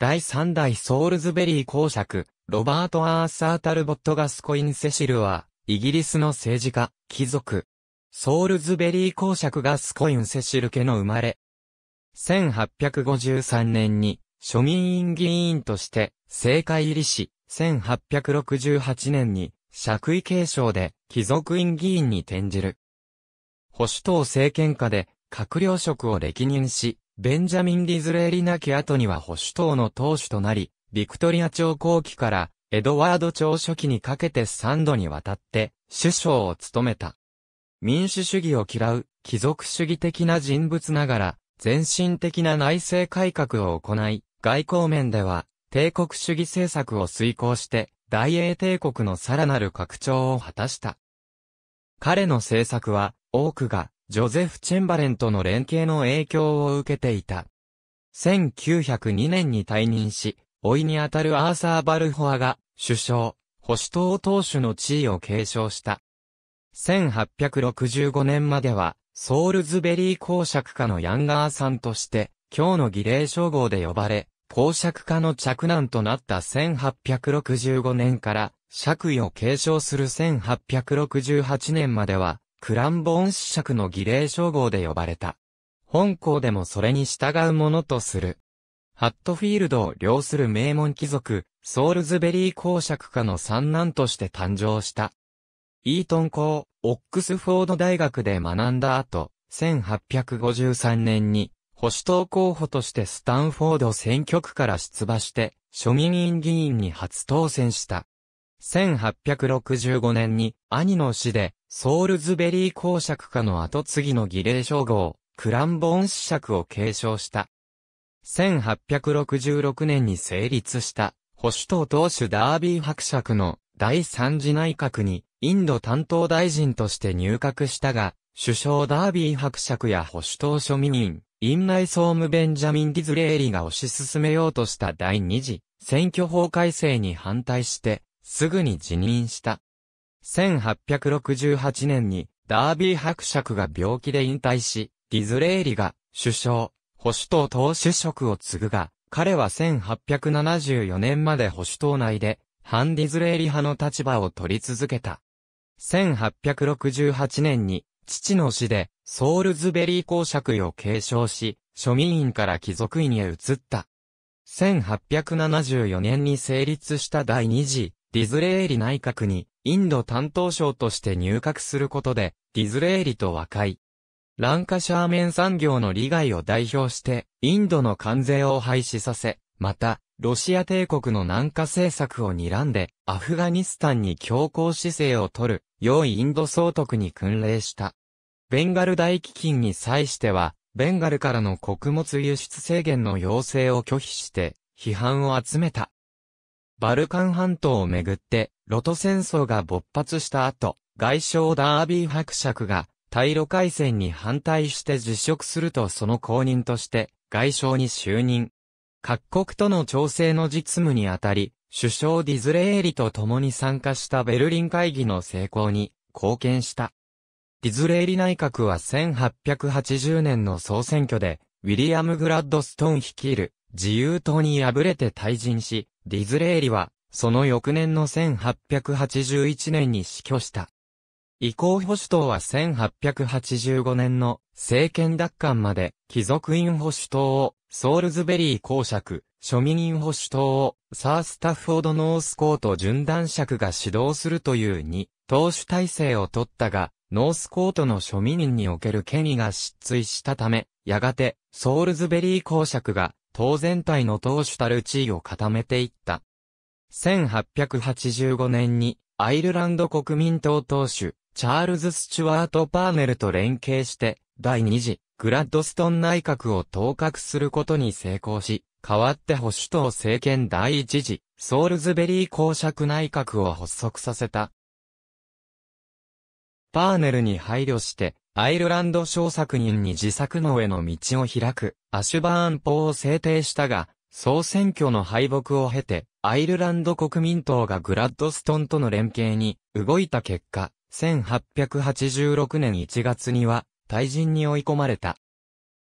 第3代ソールズベリー公爵、ロバート・アーサー・タルボット・ガスコイン・セシルは、イギリスの政治家、貴族。ソールズベリー公爵ガスコイン・セシル家の生まれ。1853年に、庶民院議員として、政界入りし、1868年に、爵位継承で、貴族院議員に転じる。保守党政権下で、閣僚職を歴任し、ベンジャミン・ディズレーリなき後には保守党の党首となり、ビクトリア朝後期からエドワード朝初期にかけて3度にわたって首相を務めた。民主主義を嫌う貴族主義的な人物ながら、全身的な内政改革を行い、外交面では帝国主義政策を遂行して、大英帝国のさらなる拡張を果たした。彼の政策は、多くがジョゼフ・チェンバレンとの連携の影響を受けていた。1902年に退任し、老いにあたるアーサー・バルホアが、首相、保守党党首の地位を継承した。1865年までは、ソールズベリー公爵家のヤンガーさんとして、今日の儀礼称号で呼ばれ、公爵家の着難となった1865年から、爵位を継承する1868年までは、クランボーン子爵の儀礼称号で呼ばれた。本校でもそれに従うものとする。ハットフィールドを領する名門貴族、ソールズベリー公爵家の三男として誕生した。イートン校、オックスフォード大学で学んだ後、1853年に、保守党候補としてスタンフォード選挙区から出馬して、庶民院議員に初当選した。1865年に兄の死でソールズベリー公爵家の後継ぎの儀礼称号、クランボーン子爵を継承した。1866年に成立した保守党党首ダービー伯爵の第三次内閣にインド担当大臣として入閣したが、首相ダービー伯爵や保守党庶民員、院内総務ベンジャミン・ディズレーリが推し進めようとした第二次選挙法改正に反対して、すぐに辞任した。1868年にダービー伯爵が病気で引退し、ディズレーリが首相、保守党党首職を継ぐが、彼は1874年まで保守党内で、反ディズレーリ派の立場を取り続けた。1868年に、父の死で、ソールズベリー公爵位を継承し、庶民院から貴族院へ移った。1874年に成立した第二次、ディズレーリ内閣に、インド担当省として入閣することで、ディズレーリと和解。ランカシャーメン産業の利害を代表して、インドの関税を廃止させ、また、ロシア帝国の南下政策を睨んで、アフガニスタンに強硬姿勢を取る、良いインド総督に訓令した。ベンガル大基金に際しては、ベンガルからの穀物輸出制限の要請を拒否して、批判を集めた。バルカン半島をめぐって、ロト戦争が勃発した後、外相ダービー伯爵が、対ロ海戦に反対して辞職するとその後任として、外相に就任。各国との調整の実務にあたり、首相ディズレーリと共に参加したベルリン会議の成功に貢献した。ディズレーリ内閣は1880年の総選挙で、ウィリアム・グラッドストーン率いる自由党に敗れて退陣し、ディズレーリは、その翌年の1881年に死去した。移行保守党は1885年の政権奪還まで、貴族院保守党をソールズベリー公爵、庶民院保守党をサースタッフォードノースコート順断爵が指導するという2、党首体制を取ったが、ノースコートの庶民院における権威が失墜したため、やがてソールズベリー公爵が当全体の党首たる地位を固めていった。1885年に、アイルランド国民党党首、チャールズ・スチュワート・パーネルと連携して、第2次、グラッドストン内閣を統括することに成功し、代わって保守党政権第1次、ソールズベリー公爵内閣を発足させた。パーネルに配慮して、アイルランド小作人に自作農への道を開く、アシュバーン法を制定したが、総選挙の敗北を経て、アイルランド国民党がグラッドストンとの連携に動いた結果、1886年1月には、退陣に追い込まれた。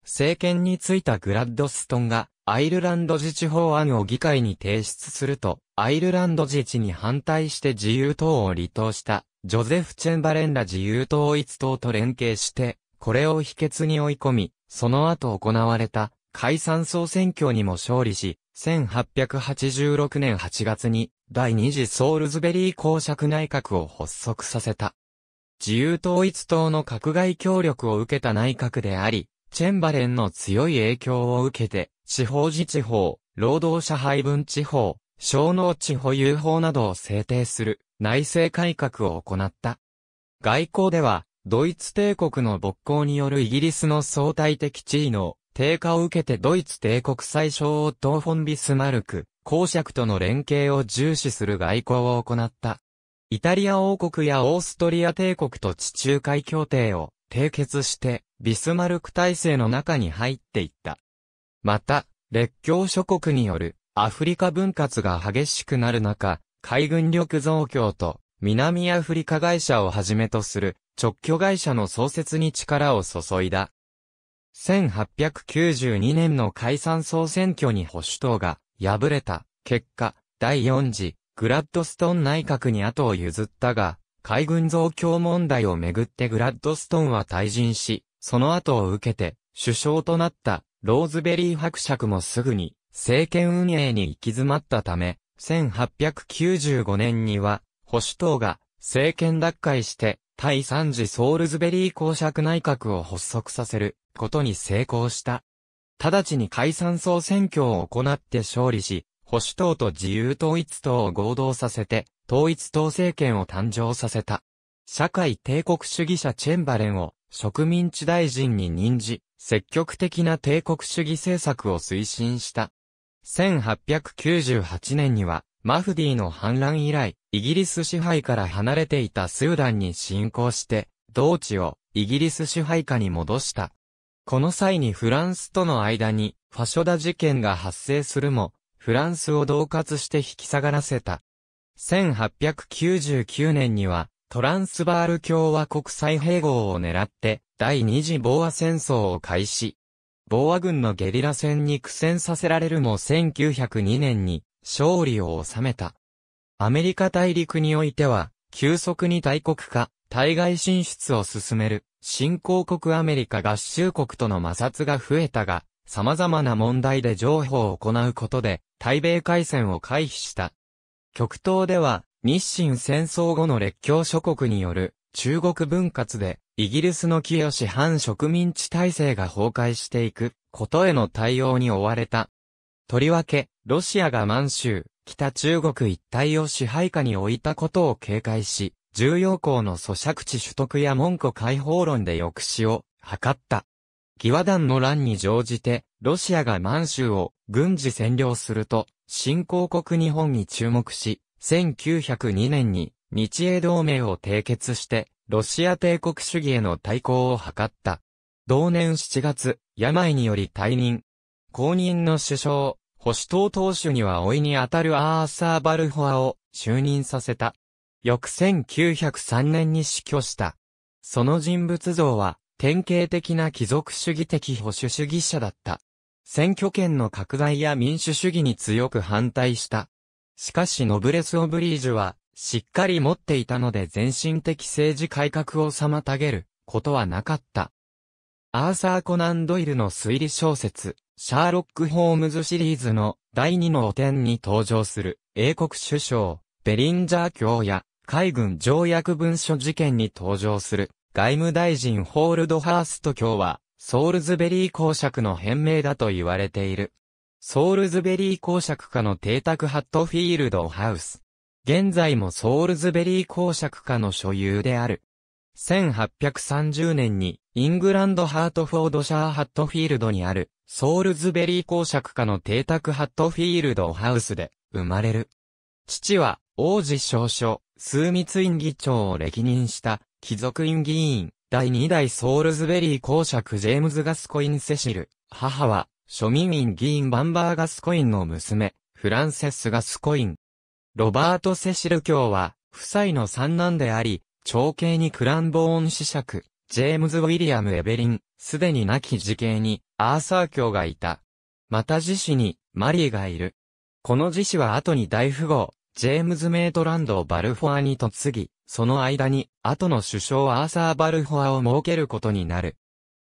政権についたグラッドストンが、アイルランド自治法案を議会に提出すると、アイルランド自治に反対して自由党を離党した。ジョゼフ・チェンバレンら自由統一党と連携して、これを秘訣に追い込み、その後行われた解散総選挙にも勝利し、1886年8月に第二次ソールズベリー公爵内閣を発足させた。自由統一党の閣外協力を受けた内閣であり、チェンバレンの強い影響を受けて、地方自治法、労働者配分地方、小農地保有法などを制定する内政改革を行った。外交では、ドイツ帝国の勃興によるイギリスの相対的地位の低下を受けてドイツ帝国最小をトーフォン・ビスマルク、公爵との連携を重視する外交を行った。イタリア王国やオーストリア帝国と地中海協定を締結して、ビスマルク体制の中に入っていった。また、列強諸国によるアフリカ分割が激しくなる中、海軍力増強と、南アフリカ会社をはじめとする直居会社の創設に力を注いだ。1892年の解散総選挙に保守党が敗れた結果、第4次グラッドストン内閣に後を譲ったが、海軍増強問題をめぐってグラッドストンは退陣し、その後を受けて首相となったローズベリー伯爵もすぐに政権運営に行き詰まったため、1895年には、保守党が政権奪回して、第3次ソールズベリー公爵内閣を発足させることに成功した。直ちに解散総選挙を行って勝利し、保守党と自由統一党を合同させて、統一党政権を誕生させた。社会帝国主義者チェンバレンを植民地大臣に任じ、積極的な帝国主義政策を推進した。1898年には、マフディの反乱以来、イギリス支配から離れていたスーダンに侵攻して、同地をイギリス支配下に戻した。この際にフランスとの間に、ファショダ事件が発生するも、フランスを同括して引き下がらせた。1899年には、トランスバール共和国際併合を狙って、第二次ボア戦争を開始。ボア軍のゲリラ戦に苦戦させられるも1902年に勝利を収めた。アメリカ大陸においては、急速に大国化、対外進出を進める、新興国アメリカ合衆国との摩擦が増えたが、様々な問題で情報を行うことで、対米海戦を回避した。極東では、日清戦争後の列強諸国による中国分割で、イギリスの清市反植民地体制が崩壊していく、ことへの対応に追われた。とりわけ、ロシアが満州、北中国一帯を支配下に置いたことを警戒し、重要校の咀嚼地取得や文庫解放論で抑止を図った。義和団の乱に乗じて、ロシアが満州を軍事占領すると、新興国日本に注目し、1902年に日英同盟を締結して、ロシア帝国主義への対抗を図った。同年7月、病により退任。公認の首相、保守党党首には老いにあたるアーサー・バルホアを就任させた。翌1903年に死去した。その人物像は、典型的な貴族主義的保守主義者だった。選挙権の拡大や民主主義に強く反対した。しかしノブレス・オブリージュは、しっかり持っていたので全身的政治改革を妨げることはなかった。アーサー・コナン・ドイルの推理小説、シャーロック・ホームズシリーズの第二の汚点に登場する英国首相、ベリンジャー卿や海軍条約文書事件に登場する外務大臣ホールドハースト卿はソールズベリー公爵の変名だと言われている。ソールズベリー公爵家の邸宅ハットフィールドハウス。現在もソールズベリー公爵家の所有である。1830年に、イングランドハートフォードシャーハットフィールドにある、ソールズベリー公爵家の邸宅ハットフィールドハウスで、生まれる。父は、王子少将、枢密院議長を歴任した、貴族院議員、第2代ソールズベリー公爵ジェームズ・ガスコイン・セシル。母は、庶民院議員バンバー・ガスコインの娘、フランセス・ガスコイン。ロバート・セシル卿は、夫妻の三男であり、長兄にクランボーン子爵、ジェームズ・ウィリアム・エベリン、すでに亡き時系に、アーサー卿がいた。また自子に、マリーがいる。この自子は後に大富豪、ジェームズ・メートランドをバルフォアに嫁ぎ、その間に、後の首相アーサー・バルフォアを設けることになる。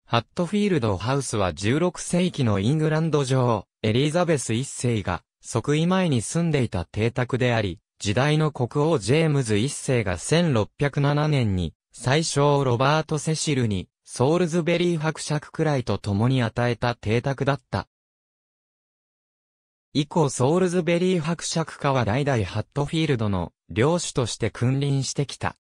ハットフィールド・ハウスは16世紀のイングランド女王、エリザベス一世が、即位前に住んでいた邸宅であり、時代の国王ジェームズ一世が1607年に、最初ロバート・セシルに、ソールズベリー伯爵くらいと共に与えた邸宅だった。以降ソールズベリー伯爵家は代々ハットフィールドの領主として君臨してきた。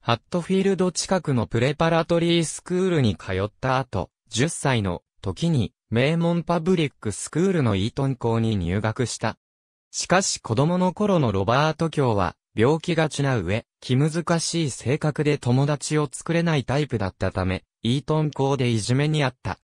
ハットフィールド近くのプレパラトリースクールに通った後、10歳の時に、名門パブリックスクールのイートン校に入学した。しかし子供の頃のロバート教は、病気がちな上、気難しい性格で友達を作れないタイプだったため、イートン校でいじめにあった。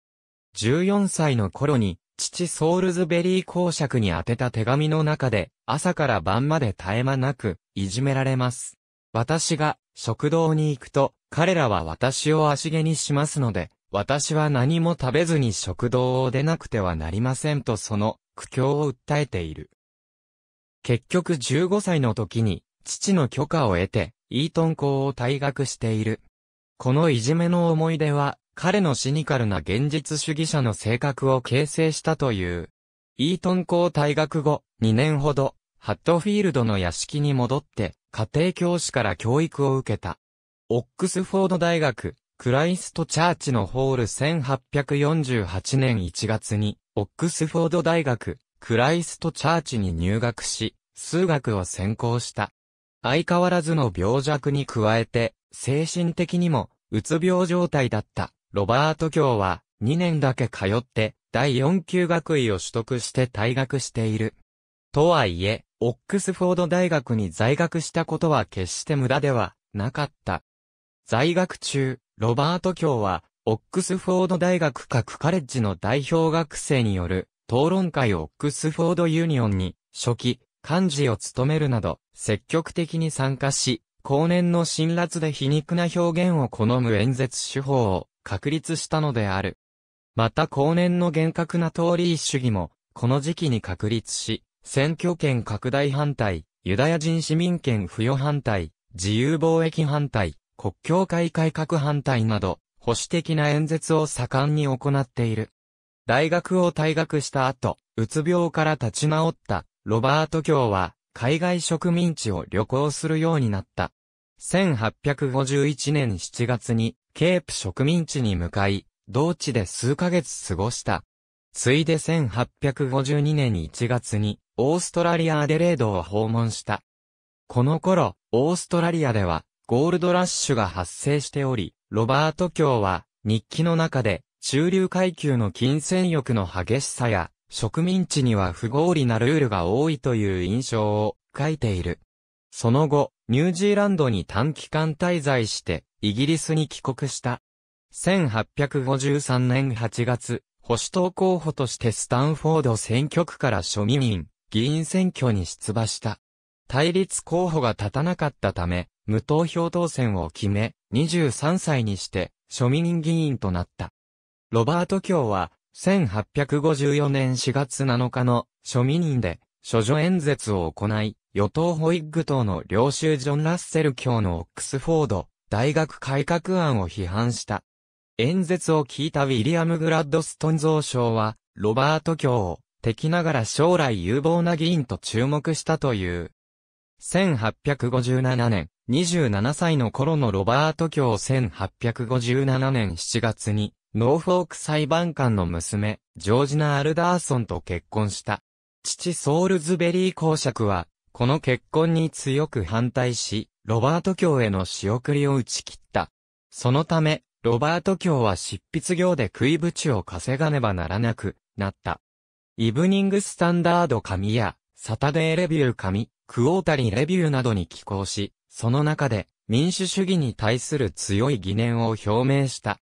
14歳の頃に、父ソールズベリー公爵に宛てた手紙の中で、朝から晩まで絶え間なく、いじめられます。私が、食堂に行くと、彼らは私を足毛にしますので、私は何も食べずに食堂を出なくてはなりませんとその苦境を訴えている。結局15歳の時に父の許可を得てイートン校を退学している。このいじめの思い出は彼のシニカルな現実主義者の性格を形成したという。イートン校退学後2年ほどハットフィールドの屋敷に戻って家庭教師から教育を受けた。オックスフォード大学クライストチャーチのホール1848年1月に、オックスフォード大学、クライストチャーチに入学し、数学を専攻した。相変わらずの病弱に加えて、精神的にも、うつ病状態だった、ロバート教は、2年だけ通って、第4級学位を取得して退学している。とはいえ、オックスフォード大学に在学したことは決して無駄ではなかった。在学中、ロバート教は、オックスフォード大学各カレッジの代表学生による、討論会オックスフォードユニオンに、初期、幹事を務めるなど、積極的に参加し、後年の辛辣で皮肉な表現を好む演説手法を確立したのである。また後年の厳格な通り主義も、この時期に確立し、選挙権拡大反対、ユダヤ人市民権付与反対、自由貿易反対、国教会改革反対など、保守的な演説を盛んに行っている。大学を退学した後、うつ病から立ち直ったロバート教は、海外植民地を旅行するようになった。1851年7月に、ケープ植民地に向かい、同地で数ヶ月過ごした。ついで1852年1月に、オーストラリアアデレードを訪問した。この頃、オーストラリアでは、ゴールドラッシュが発生しており、ロバート教は日記の中で中流階級の金銭欲の激しさや植民地には不合理なルールが多いという印象を書いている。その後、ニュージーランドに短期間滞在してイギリスに帰国した。1853年8月、保守党候補としてスタンフォード選挙区から庶民議員選挙に出馬した。対立候補が立たなかったため、無投票当選を決め、23歳にして庶民議員となった。ロバート卿は、1854年4月7日の庶民院で、処女演説を行い、与党ホイッグ党の領収ジョン・ラッセル卿のオックスフォード、大学改革案を批判した。演説を聞いたウィリアム・グラッドストン蔵相は、ロバート卿を、敵ながら将来有望な議員と注目したという。1857年、27歳の頃のロバート卿1857年7月に、ノーフォーク裁判官の娘、ジョージナ・アルダーソンと結婚した。父ソールズベリー公爵は、この結婚に強く反対し、ロバート卿への仕送りを打ち切った。そのため、ロバート卿は執筆業で食いぶちを稼がねばならなくなった。イブニングスタンダード紙や、サタデーレビュー紙、クオータリーレビューなどに寄稿し、その中で民主主義に対する強い疑念を表明した。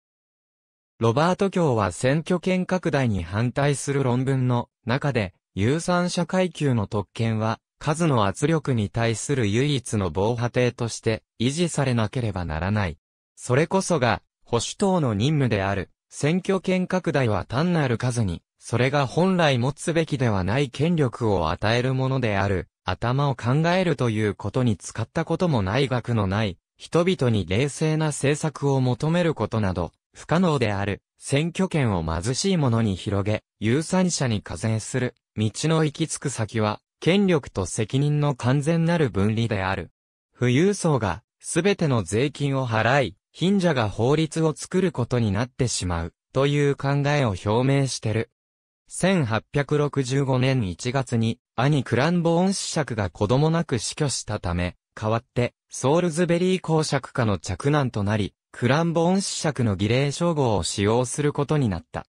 ロバート教は選挙権拡大に反対する論文の中で、有産者階級の特権は、数の圧力に対する唯一の防波堤として維持されなければならない。それこそが、保守党の任務である、選挙権拡大は単なる数に、それが本来持つべきではない権力を与えるものである、頭を考えるということに使ったこともない額のない、人々に冷静な政策を求めることなど、不可能である、選挙権を貧しい者に広げ、有産者に課税する、道の行き着く先は、権力と責任の完全なる分離である。富裕層が、すべての税金を払い、貧者が法律を作ることになってしまう、という考えを表明してる。1865年1月に兄クランボーン子爵が子供なく死去したため、代わってソールズベリー公爵家の着難となり、クランボーン子爵の儀礼称号を使用することになった。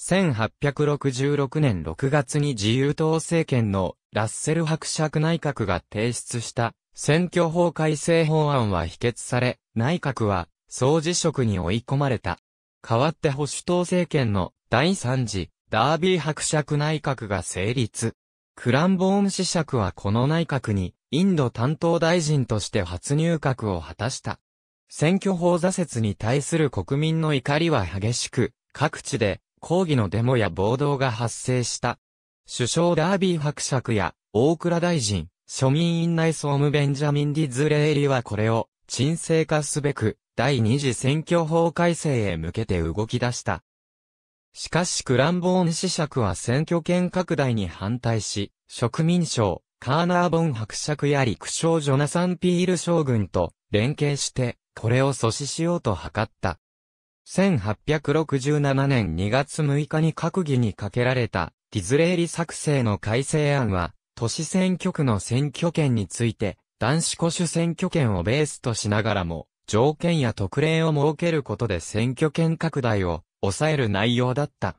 1866年6月に自由党政権のラッセル伯爵内閣が提出した選挙法改正法案は否決され、内閣は総辞職に追い込まれた。代わって保守党政権の第3次ダービー伯爵内閣が成立。クランボーン子爵はこの内閣に、インド担当大臣として初入閣を果たした。選挙法挫折に対する国民の怒りは激しく、各地で抗議のデモや暴動が発生した。首相ダービー伯爵や大倉大臣、庶民院内総務ベンジャミン・ディズレーリはこれを沈静化すべく第二次選挙法改正へ向けて動き出した。しかしクランボーン子爵は選挙権拡大に反対し、植民省、カーナーボン伯爵や陸将ジョナサン・ピール将軍と連携して、これを阻止しようと図った。1867年2月6日に閣議にかけられた、ディズレーリ作成の改正案は、都市選挙区の選挙権について、男子保守選挙権をベースとしながらも、条件や特例を設けることで選挙権拡大を抑える内容だった。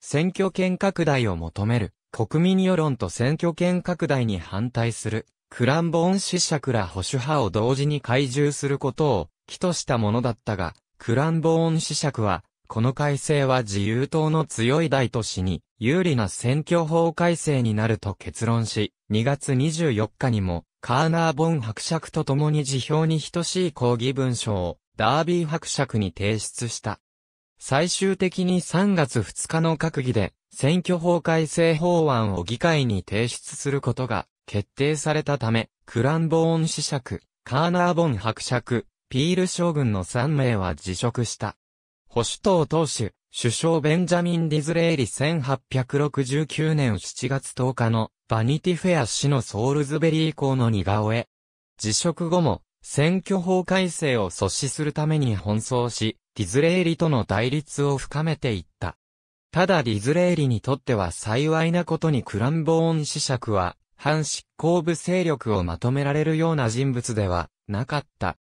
選挙権拡大を求める、国民世論と選挙権拡大に反対する、クランボーン子爵ら保守派を同時に懐柔することを、起としたものだったが、クランボーン子爵は、この改正は自由党の強い大都市に、有利な選挙法改正になると結論し、2月24日にも、カーナー・ボン伯爵と共に辞表に等しい抗議文書を、ダービー伯爵に提出した。最終的に3月2日の閣議で、選挙法改正法案を議会に提出することが決定されたため、クランボーン子爵、カーナーボン伯爵、ピール将軍の3名は辞職した。保守党党首、首相ベンジャミン・ディズレーリ1869年7月10日のバニティフェア氏のソールズベリー校の似顔絵。辞職後も選挙法改正を阻止するために奔走し、ディズレーリとの対立を深めていった。ただディズレーリにとっては幸いなことにクランボーン子爵は、反執行部勢力をまとめられるような人物ではなかった。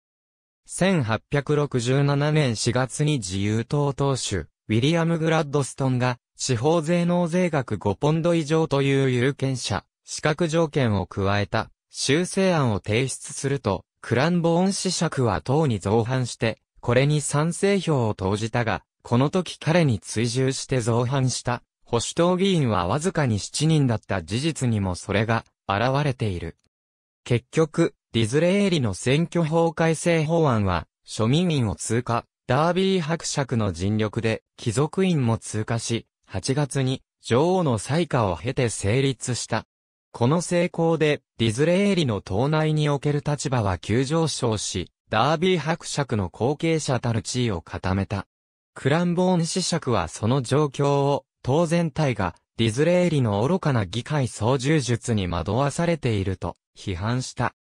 1867年4月に自由党党首、ウィリアム・グラッドストンが、地方税納税額5ポンド以上という有権者、資格条件を加えた、修正案を提出すると、クランボーン子爵は党に造反して、これに賛成票を投じたが、この時彼に追従して造反した保守党議員はわずかに7人だった事実にもそれが現れている。結局、ディズレーリの選挙法改正法案は庶民院を通過、ダービー伯爵の尽力で貴族院も通過し、8月に女王の裁下を経て成立した。この成功で、ディズレーリの党内における立場は急上昇し、ダービー伯爵の後継者たる地位を固めた。クランボーン子爵はその状況を、当然体が、ディズレーリの愚かな議会操縦術に惑わされていると、批判した。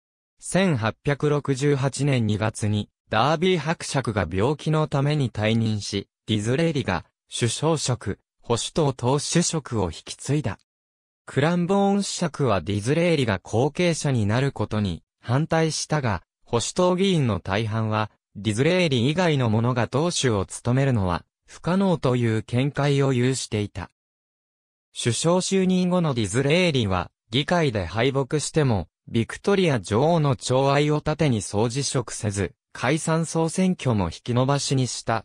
1868年2月に、ダービー伯爵が病気のために退任し、ディズレーリが、首相職、保守党党首職を引き継いだ。クランボーン子爵はディズレーリが後継者になることに反対したが、保守党議員の大半は、ディズレーリ以外の者が党首を務めるのは不可能という見解を有していた。首相就任後のディズレーリは、議会で敗北しても、ビクトリア女王の寵愛を盾に総辞職せず、解散総選挙も引き延ばしにした。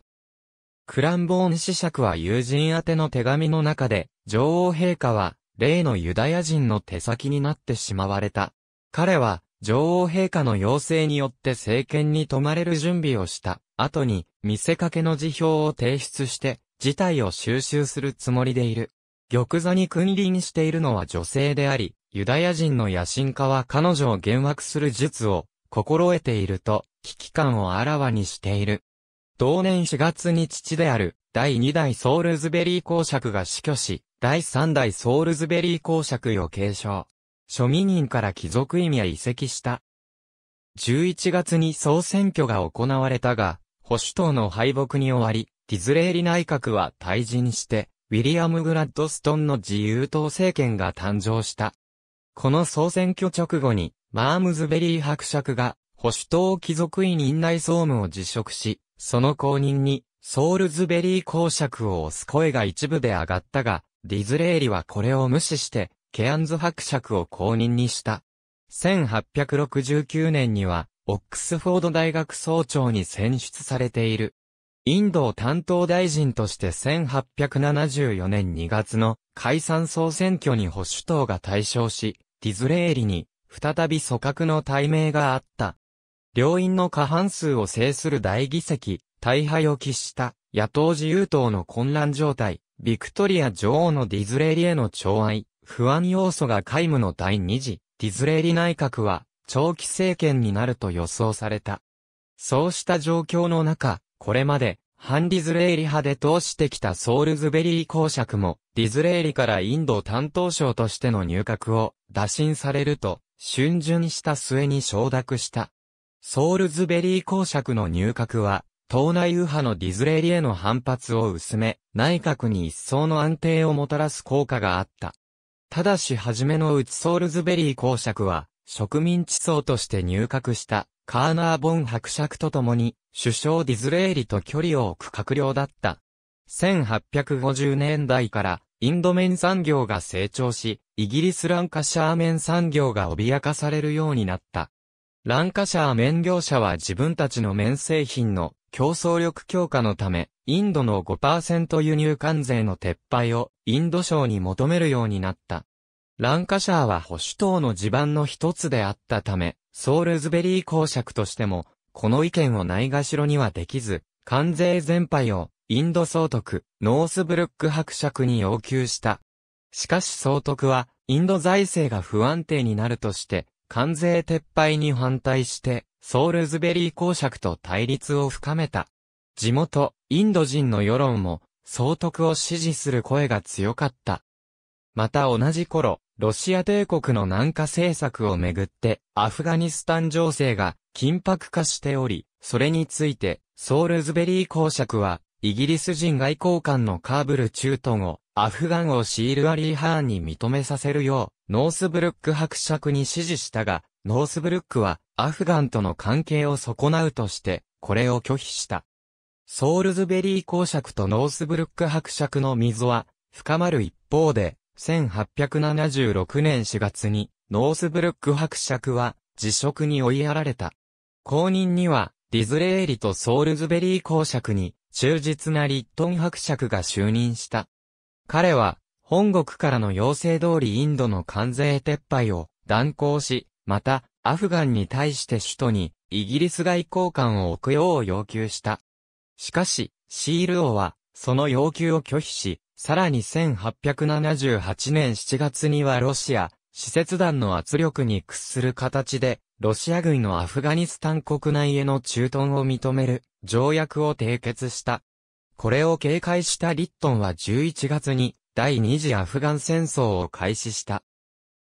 クランボーン子爵は友人宛ての手紙の中で、女王陛下は、例のユダヤ人の手先になってしまわれた。彼は、女王陛下の要請によって政権に泊まれる準備をした後に見せかけの辞表を提出して事態を収集するつもりでいる。玉座に君臨しているのは女性であり、ユダヤ人の野心家は彼女を幻惑する術を心得ていると危機感をあらわにしている。同年4月に父である第2代ソールズベリー公爵が死去し、第3代ソールズベリー公爵を継承。庶民人から貴族院へ移籍した。11月に総選挙が行われたが、保守党の敗北に終わり、ディズレーリ内閣は退陣して、ウィリアム・グラッドストンの自由党政権が誕生した。この総選挙直後に、マームズベリー伯爵が、保守党貴族院院内総務を辞職し、その後任に、ソールズベリー公爵を推す声が一部で上がったが、ディズレーリはこれを無視して、ケアンズ伯爵を公認にした。1869年には、オックスフォード大学総長に選出されている。インドを担当大臣として1874年2月の解散総選挙に保守党が対象し、ディズレーリに再び組閣の対名があった。両院の過半数を制する大議席、大敗を喫した野党自由党の混乱状態、ビクトリア女王のディズレーリへの寵愛、不安要素が皆無の第二次、ディズレーリ内閣は、長期政権になると予想された。そうした状況の中、これまで、反ディズレーリ派で通してきたソールズベリー公爵も、ディズレーリからインド担当省としての入閣を打診されると、春巡した末に承諾した。ソールズベリー公爵の入閣は、党内右派のディズレーリへの反発を薄め、内閣に一層の安定をもたらす効果があった。ただし初めのうちソールズベリー公爵は、植民地層として入閣した、カーナー・ボン伯爵と共に、首相ディズレーリと距離を置く閣僚だった。1850年代から、インド面産業が成長し、イギリスランカシャー面産業が脅かされるようになった。ランカシャー面業者は自分たちの面製品の競争力強化のため、インドの5%輸入関税の撤廃をインド省に求めるようになった。ランカシャーは保守党の地盤の一つであったため、ソールズベリー公爵としても、この意見をないがしろにはできず、関税全廃をインド総督、ノースブルック伯爵に要求した。しかし総督は、インド財政が不安定になるとして、関税撤廃に反対して、ソールズベリー公爵と対立を深めた。地元、インド人の世論も、総督を支持する声が強かった。また同じ頃、ロシア帝国の南下政策をめぐって、アフガニスタン情勢が緊迫化しており、それについて、ソールズベリー公爵は、イギリス人外交官のカーブル・チュートをアフガンをシール・アリー・ハーンに認めさせるよう、ノースブルック伯爵に指示したが、ノースブルックは、アフガンとの関係を損なうとして、これを拒否した。ソールズベリー公爵とノースブルック伯爵の溝は、深まる一方で、1876年4月に、ノースブルック伯爵は、辞職に追いやられた。後任には、ディズレーリとソールズベリー公爵に、忠実なリットン伯爵が就任した。彼は、本国からの要請通りインドの関税撤廃を断行し、また、アフガンに対して首都に、イギリス外交官を置くよう要求した。しかし、シール王は、その要求を拒否し、さらに1878年7月にはロシア、使節団の圧力に屈する形で、ロシア軍のアフガニスタン国内への駐屯を認める条約を締結した。これを警戒したリットンは11月に第二次アフガン戦争を開始した。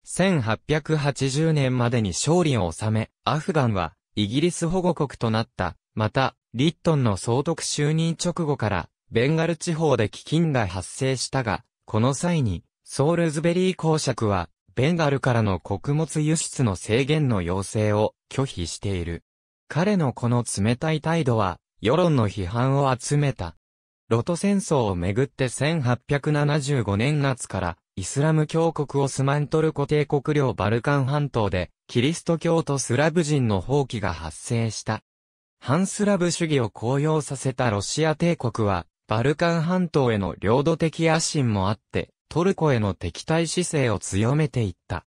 1880年までに勝利を収め、アフガンはイギリス保護国となった。また、リットンの総督就任直後から、ベンガル地方で飢饉が発生したが、この際に、ソールズベリー公爵は、ベンガルからの穀物輸出の制限の要請を拒否している。彼のこの冷たい態度は、世論の批判を集めた。ロト戦争をめぐって1875年夏から、イスラム教国オスマントルコ帝国領バルカン半島で、キリスト教とスラブ人の放棄が発生した。反スラブ主義を高揚させたロシア帝国は、バルカン半島への領土的野心もあって、トルコへの敵対姿勢を強めていった。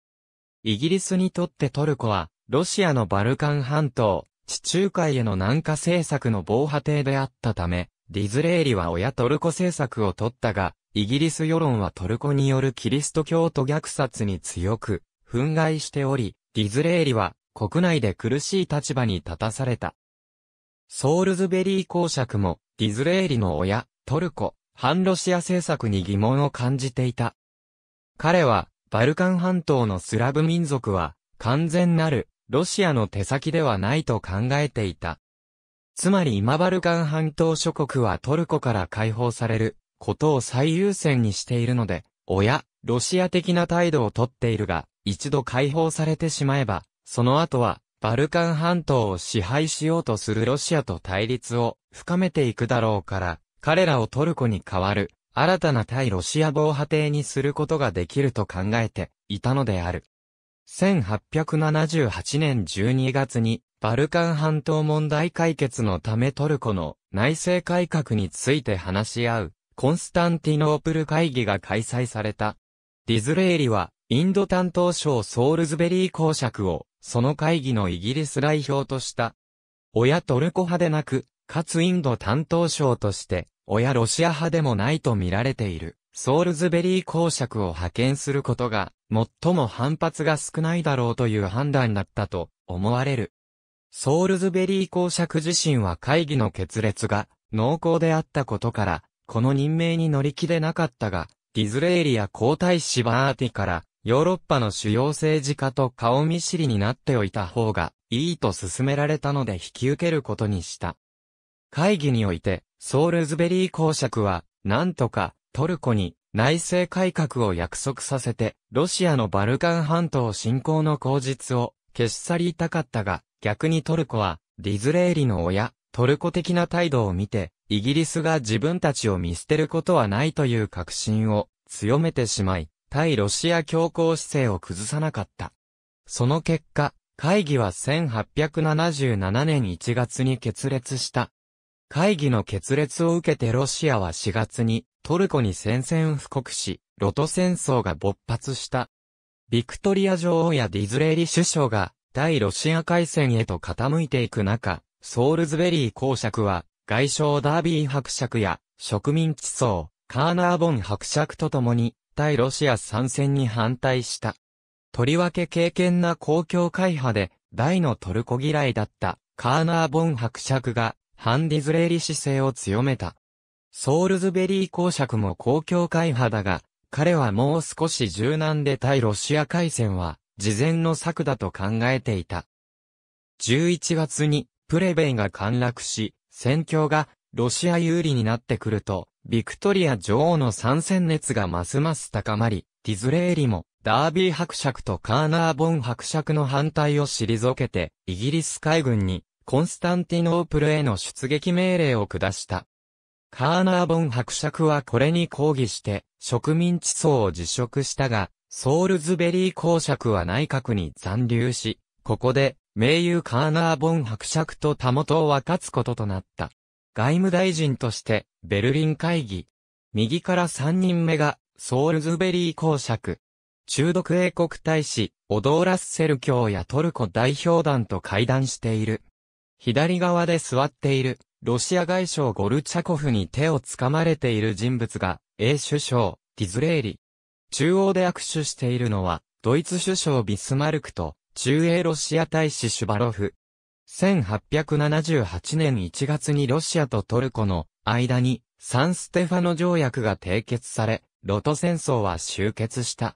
イギリスにとってトルコは、ロシアのバルカン半島、地中海への南下政策の防波堤であったため、ディズレーリは親トルコ政策を取ったが、イギリス世論はトルコによるキリスト教徒虐殺に強く、憤慨しており、ディズレーリは国内で苦しい立場に立たされた。ソールズベリー公爵も、ディズレーリの親、トルコ、反ロシア政策に疑問を感じていた。彼は、バルカン半島のスラブ民族は、完全なる、ロシアの手先ではないと考えていた。つまり今バルカン半島諸国はトルコから解放されることを最優先にしているので、親、ロシア的な態度をとっているが、一度解放されてしまえば、その後は、バルカン半島を支配しようとするロシアと対立を深めていくだろうから、彼らをトルコに代わる、新たな対ロシア防波堤にすることができると考えていたのである。1878年12月にバルカン半島問題解決のためトルコの内政改革について話し合う、コンスタンティノープル会議が開催された。ディズレーリは、インド担当省ソールズベリー公爵を、その会議のイギリス代表とした。親トルコ派でなく、かつインド担当省として、親ロシア派でもないと見られている、ソールズベリー公爵を派遣することが、最も反発が少ないだろうという判断だったと思われる。ソールズベリー公爵自身は会議の決裂が濃厚であったことから、この任命に乗り気でなかったが、ディズレーリア皇太子バーティから、ヨーロッパの主要政治家と顔見知りになっておいた方がいいと勧められたので引き受けることにした。会議において、ソールズベリー公爵は、なんとかトルコに内政改革を約束させて、ロシアのバルカン半島侵攻の口実を消し去りたかったが、逆にトルコは、ディズレーリの親、トルコ的な態度を見て、イギリスが自分たちを見捨てることはないという確信を強めてしまい、対ロシア強硬姿勢を崩さなかった。その結果、会議は1877年1月に決裂した。会議の決裂を受けてロシアは4月にトルコに宣戦布告し、ロト戦争が勃発した。ビクトリア女王やディズレーリ首相が、対ロシア海戦へと傾いていく中、ソールズベリー公爵は、外相ダービー伯爵や、植民地層、カーナーボン伯爵と共に、対ロシア参戦に反対した。とりわけ敬虔な公共会派で、大のトルコ嫌いだったカーナー・ボン伯爵が反ディズレーリ姿勢を強めた。ソールズベリー公爵も公共会派だが、彼はもう少し柔軟で対ロシア海戦は、事前の策だと考えていた。11月に、プレベイが陥落し、戦況が、ロシア有利になってくると、ビクトリア女王の参戦熱がますます高まり、ディズレーリも、ダービー伯爵とカーナーボン伯爵の反対を退けて、イギリス海軍に、コンスタンティノープルへの出撃命令を下した。カーナーボン伯爵はこれに抗議して、植民地層を辞職したが、ソールズベリー公爵は内閣に残留し、ここで、名優カーナー・ボン伯爵とたもとを分かつこととなった。外務大臣として、ベルリン会議。右から3人目が、ソールズベリー公爵。中毒英国大使、オドーラッセル卿やトルコ代表団と会談している。左側で座っている、ロシア外相ゴルチャコフに手を掴まれている人物が、A 首相、ディズレーリ。中央で握手しているのは、ドイツ首相ビスマルクと、中英ロシア大使シュバロフ。1878年1月にロシアとトルコの間にサンステファノ条約が締結され、ロト戦争は終結した。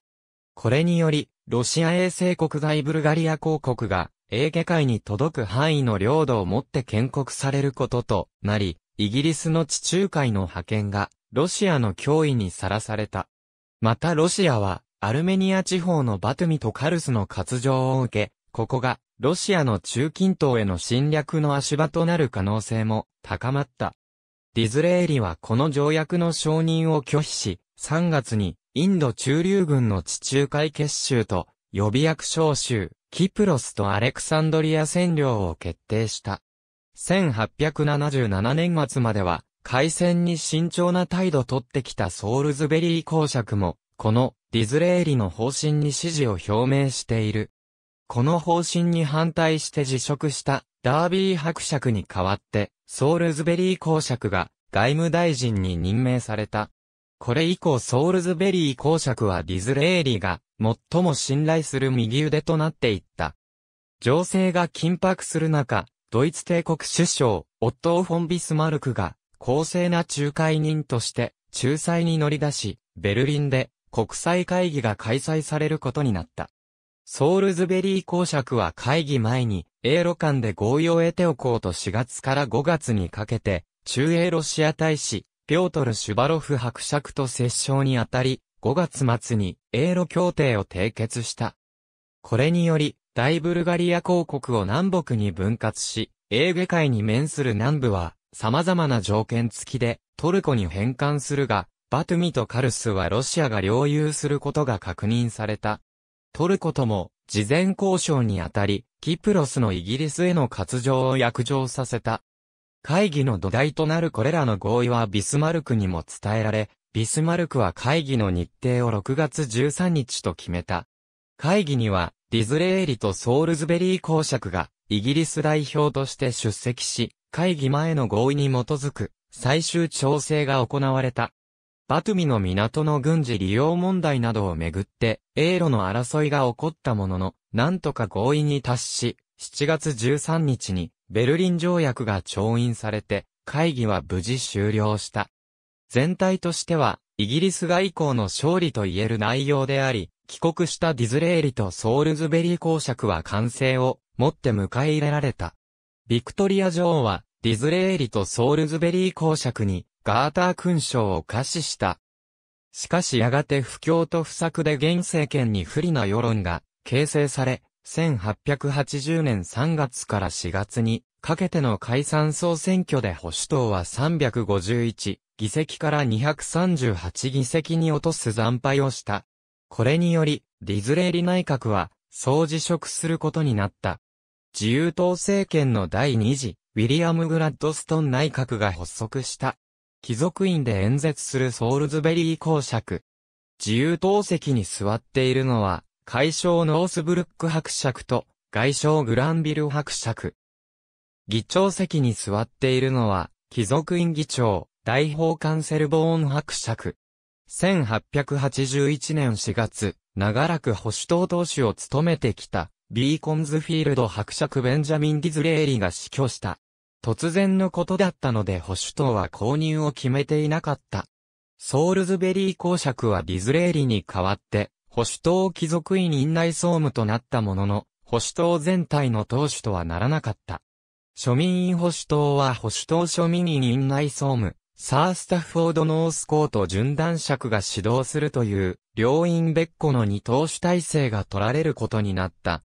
これにより、ロシア衛星国在ブルガリア公国がエーゲ海に届く範囲の領土をもって建国されることとなり、イギリスの地中海の覇権が、ロシアの脅威にさらされた。またロシアは、アルメニア地方のバトゥミとカルスの割譲を受け、ここが、ロシアの中近東への侵略の足場となる可能性も高まった。ディズレーリはこの条約の承認を拒否し、3月にインド中流軍の地中海結集と予備役召集、キプロスとアレクサンドリア占領を決定した。1877年末までは、海戦に慎重な態度取ってきたソールズベリー公爵も、このディズレーリの方針に支持を表明している。この方針に反対して辞職したダービー伯爵に代わって、ソールズベリー公爵が外務大臣に任命された。これ以降ソールズベリー公爵はディズレーリが最も信頼する右腕となっていった。情勢が緊迫する中、ドイツ帝国首相、オットー・フォン・ビスマルクが公正な仲介人として仲裁に乗り出し、ベルリンで国際会議が開催されることになった。ソールズベリー公爵は会議前に、英路間で合意を得ておこうと4月から5月にかけて、中英ロシア大使、ピョートル・シュバロフ伯爵と折衝にあたり、5月末に英露協定を締結した。これにより、大ブルガリア公国を南北に分割し、英下界海に面する南部は、様々な条件付きで、トルコに返還するが、バトゥミとカルスはロシアが領有することが確認された。トルコとも、事前交渉にあたり、キプロスのイギリスへの割譲を約定させた。会議の土台となるこれらの合意はビスマルクにも伝えられ、ビスマルクは会議の日程を6月13日と決めた。会議には、ディズレーリとソールズベリー公爵が、イギリス代表として出席し、会議前の合意に基づく、最終調整が行われた。バトゥミの港の軍事利用問題などをめぐって、英路の争いが起こったものの、なんとか合意に達し、7月13日にベルリン条約が調印されて、会議は無事終了した。全体としては、イギリス外交の勝利と言える内容であり、帰国したディズレーリとソールズベリー公爵は完成を持って迎え入れられた。ビクトリア女王は、ディズレーリとソールズベリー公爵に、ガーター勲章を可視した。しかしやがて不況と不作で現政権に不利な世論が形成され、1880年3月から4月にかけての解散総選挙で保守党は351議席から238議席に落とす惨敗をした。これにより、ディズレーリ内閣は総辞職することになった。自由党政権の第2次、ウィリアム・グラッドストン内閣が発足した。貴族院で演説するソールズベリー公爵。自由党席に座っているのは、外相ノースブルック伯爵と外相グランビル伯爵。議長席に座っているのは、貴族院議長、大法ンセルボーン伯爵。1881年4月、長らく保守党党首を務めてきた、ビーコンズフィールド伯爵ベンジャミン・ディズレーリが死去した。突然のことだったので保守党は購入を決めていなかった。ソールズベリー公爵はディズレーリに代わって、保守党貴族院院内総務となったものの、保守党全体の党首とはならなかった。庶民院保守党は保守党庶民院院内総務、サースタッフォードノースコート順断尺が指導するという、両院別個の二党首体制が取られることになった。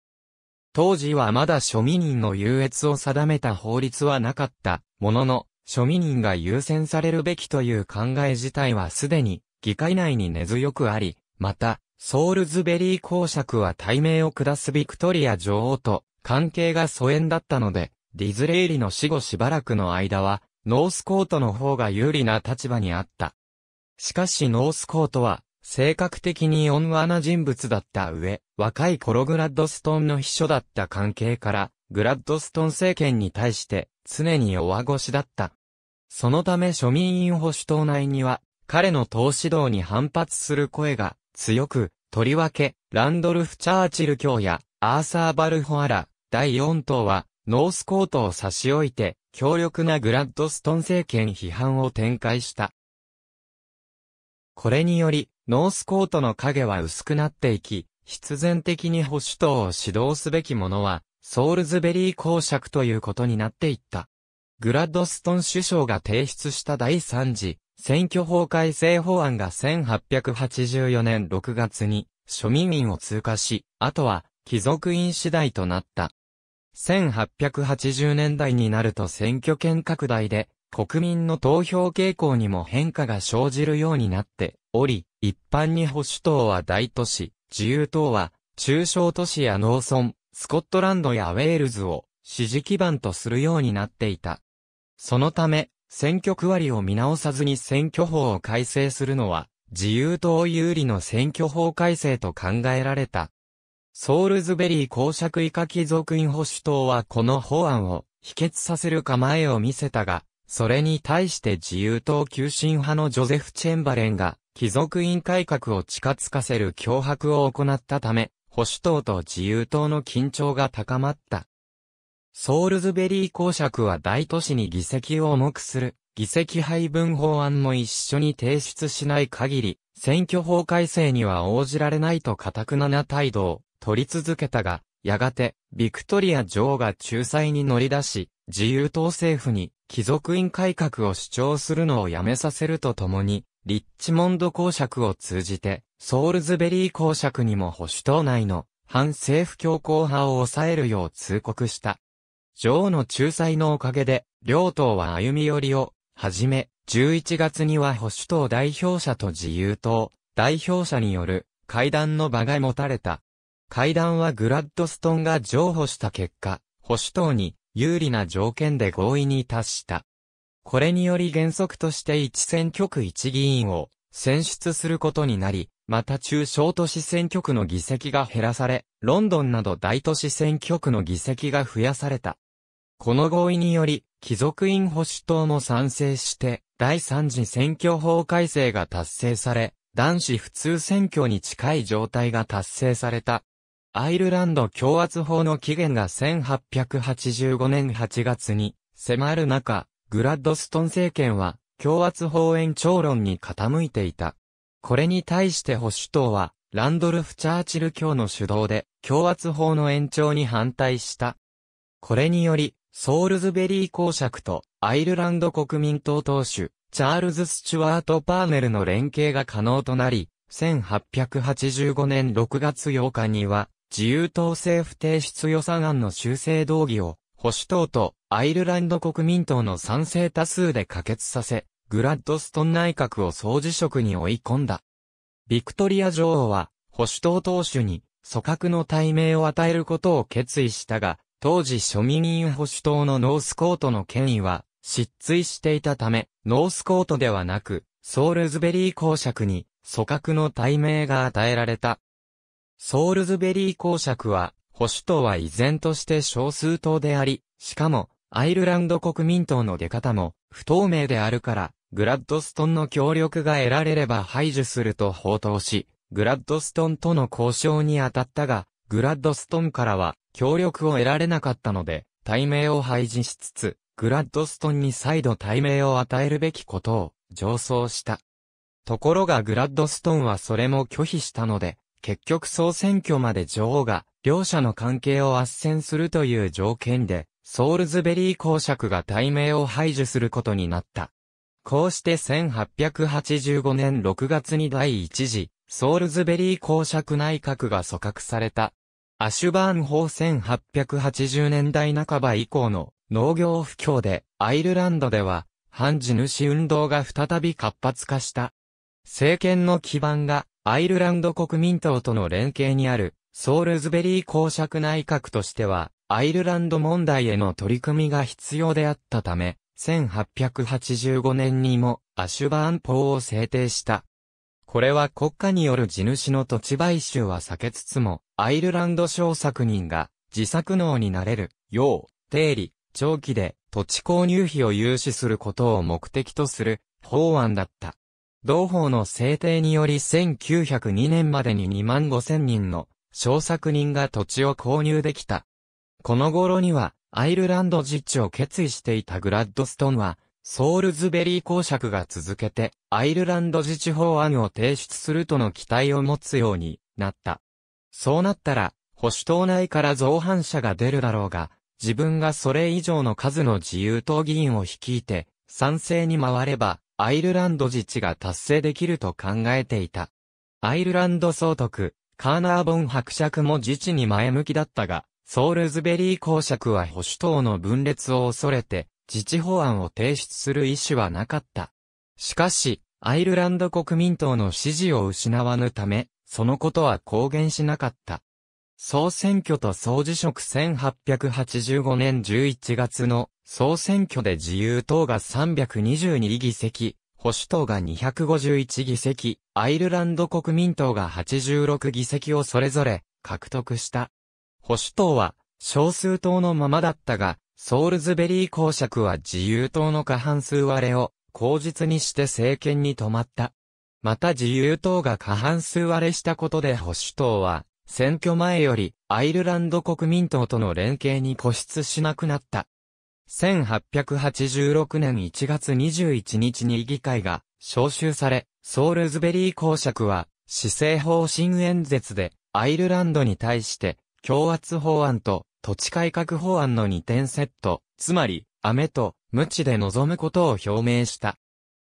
当時はまだ庶民院の優越を定めた法律はなかった、ものの、庶民院が優先されるべきという考え自体はすでに、議会内に根強くあり、また、ソールズベリー公爵は大名を下すビクトリア女王と関係が疎遠だったので、ディズレーリの死後しばらくの間は、ノースコートの方が有利な立場にあった。しかしノースコートは、性格的に温和な人物だった上、若い頃グラッドストーンの秘書だった関係から、グラッドストーン政権に対して常に弱腰だった。そのため庶民院保守党内には、彼の党指導に反発する声が強く、とりわけ、ランドルフ・チャーチル卿や、アーサー・バルホアラ、第4党は、ノースコートを差し置いて、強力なグラッドストン政権批判を展開した。これにより、ノースコートの影は薄くなっていき、必然的に保守党を指導すべきものは、ソールズベリー公爵ということになっていった。グラッドストン首相が提出した第3次選挙法改正法案が1884年6月に庶民院を通過し、あとは貴族院次第となった。1880年代になると選挙権拡大で国民の投票傾向にも変化が生じるようになっており、一般に保守党は大都市、自由党は中小都市や農村、スコットランドやウェールズを支持基盤とするようになっていた。そのため、選挙区割を見直さずに選挙法を改正するのは、自由党有利の選挙法改正と考えられた。ソールズベリー公爵以下貴族院保守党はこの法案を否決させる構えを見せたが、それに対して自由党急進派のジョゼフ・チェンバレンが、貴族院改革を近づかせる脅迫を行ったため、保守党と自由党の緊張が高まった。ソールズベリー公爵は大都市に議席を重くする、議席配分法案も一緒に提出しない限り、選挙法改正には応じられないと堅くなな態度を取り続けたが、やがて、ビクトリア女王が仲裁に乗り出し、自由党政府に貴族院改革を主張するのをやめさせるとともに、リッチモンド公爵を通じて、ソールズベリー公爵にも保守党内の反政府強硬派を抑えるよう通告した。女王の仲裁のおかげで、両党は歩み寄りを、はじめ、11月には保守党代表者と自由党、代表者による、会談の場が持たれた。会談はグラッドストンが譲歩した結果、保守党に有利な条件で合意に達した。これにより原則として1選挙区1議員を選出することになり、また中小都市選挙区の議席が減らされ、ロンドンなど大都市選挙区の議席が増やされた。この合意により、貴族院保守党も賛成して、第三次選挙法改正が達成され、男子普通選挙に近い状態が達成された。アイルランド共圧法の期限が1885年8月に迫る中、グラッドストン政権は共圧法延長論に傾いていた。これに対して保守党は、ランドルフ・チャーチル教の主導で、共圧法の延長に反対した。これにより、ソールズベリー公爵とアイルランド国民党党首、チャールズ・スチュワート・パーネルの連携が可能となり、1885年6月8日には、自由党政府提出予算案の修正動議を、保守党とアイルランド国民党の賛成多数で可決させ、グラッドストン内閣を総辞職に追い込んだ。ビクトリア女王は、保守党党首に、組閣の対名を与えることを決意したが、当時庶民民保守党のノースコートの権威は失墜していたため、ノースコートではなく、ソールズベリー公爵に、組閣の対名が与えられた。ソールズベリー公爵は、保守党は依然として少数党であり、しかも、アイルランド国民党の出方も、不透明であるから、グラッドストンの協力が得られれば排除すると報道し、グラッドストンとの交渉に当たったが、グラッドストンからは、協力を得られなかったので、対名を廃止しつつ、グラッドストンに再度対名を与えるべきことを上層した。ところがグラッドストンはそれも拒否したので、結局総選挙まで女王が両者の関係を斡旋するという条件で、ソールズベリー公爵が対名を排除することになった。こうして1885年6月に第一次、ソールズベリー公爵内閣が組閣された。アシュバーン法1880年代半ば以降の農業不況でアイルランドでは反地主運動が再び活発化した。政権の基盤がアイルランド国民党との連携にあるソールズベリー公爵内閣としてはアイルランド問題への取り組みが必要であったため1885年にもアシュバーン法を制定した。これは国家による地主の土地買収は避けつつも、アイルランド小作人が自作能になれる、よう、定理、長期で土地購入費を融資することを目的とする法案だった。同法の制定により1902年までに2万5千人の小作人が土地を購入できた。この頃にはアイルランド自治を決意していたグラッドストンはソールズベリー公爵が続けて、アイルランド自治法案を提出するとの期待を持つようになった。そうなったら、保守党内から造反者が出るだろうが、自分がそれ以上の数の自由党議員を率いて、賛成に回れば、アイルランド自治が達成できると考えていた。アイルランド総督、カーナーボン伯爵も自治に前向きだったが、ソールズベリー公爵は保守党の分裂を恐れて、自治法案を提出する意思はなかった。しかし、アイルランド国民党の支持を失わぬため、そのことは公言しなかった。総選挙と総辞職1885年11月の総選挙で自由党が322議席、保守党が251議席、アイルランド国民党が86議席をそれぞれ獲得した。保守党は少数党のままだったが、ソールズベリー公爵は自由党の過半数割れを口実にして政権に止まった。また自由党が過半数割れしたことで保守党は、選挙前よりアイルランド国民党との連携に固執しなくなった。1886年1月21日に議会が招集され、ソールズベリー公爵は施政方針演説でアイルランドに対して強圧法案と土地改革法案の2点セット、つまり、雨と、無知で望むことを表明した。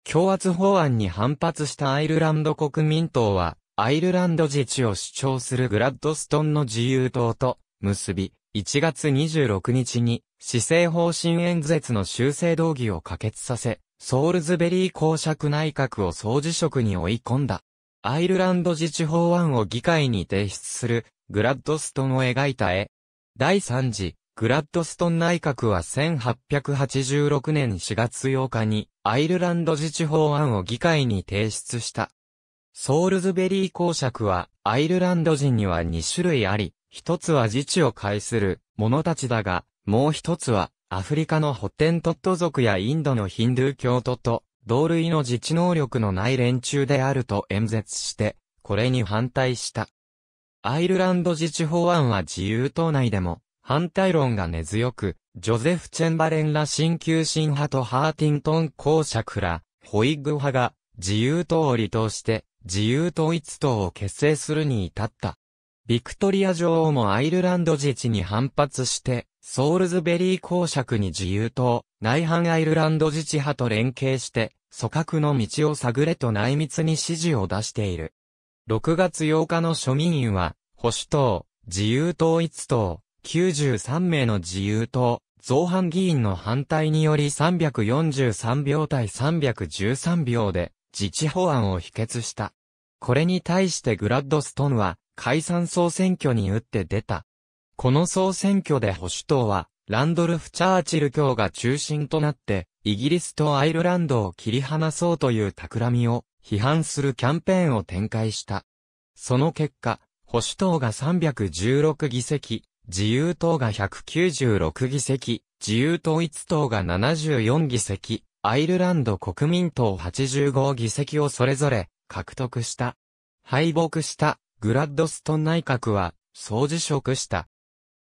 強圧法案に反発したアイルランド国民党は、アイルランド自治を主張するグラッドストンの自由党と結び、1月26日に施政方針演説の修正動議を可決させ、ソールズベリー公爵内閣を総辞職に追い込んだ。アイルランド自治法案を議会に提出するグラッドストンを描いた絵、第3次、グラッドストン内閣は1886年4月8日に、アイルランド自治法案を議会に提出した。ソールズベリー公爵は、アイルランド人には2種類あり、一つは自治を介する者たちだが、もう一つは、アフリカのホテントット族やインドのヒンドゥー教徒と、同類の自治能力のない連中であると演説して、これに反対した。アイルランド自治法案は自由党内でも反対論が根強く、ジョゼフ・チェンバレンら新旧新派とハーティントン公爵ら、ホイッグ派が自由党を離党して自由統一党を結成するに至った。ビクトリア女王もアイルランド自治に反発して、ソールズベリー公爵に自由党、内反アイルランド自治派と連携して、組閣の道を探れと内密に指示を出している。6月8日の庶民院は、保守党、自由統一党、93名の自由党、造反議員の反対により343秒対313秒で、自治法案を否決した。これに対してグラッドストンは、解散総選挙に打って出た。この総選挙で保守党は、ランドルフ・チャーチル教が中心となって、イギリスとアイルランドを切り離そうという企みを批判するキャンペーンを展開した。その結果、保守党が316議席、自由党が196議席、自由統一党が74議席、アイルランド国民党85議席をそれぞれ獲得した。敗北したグラッドストン内閣は総辞職した。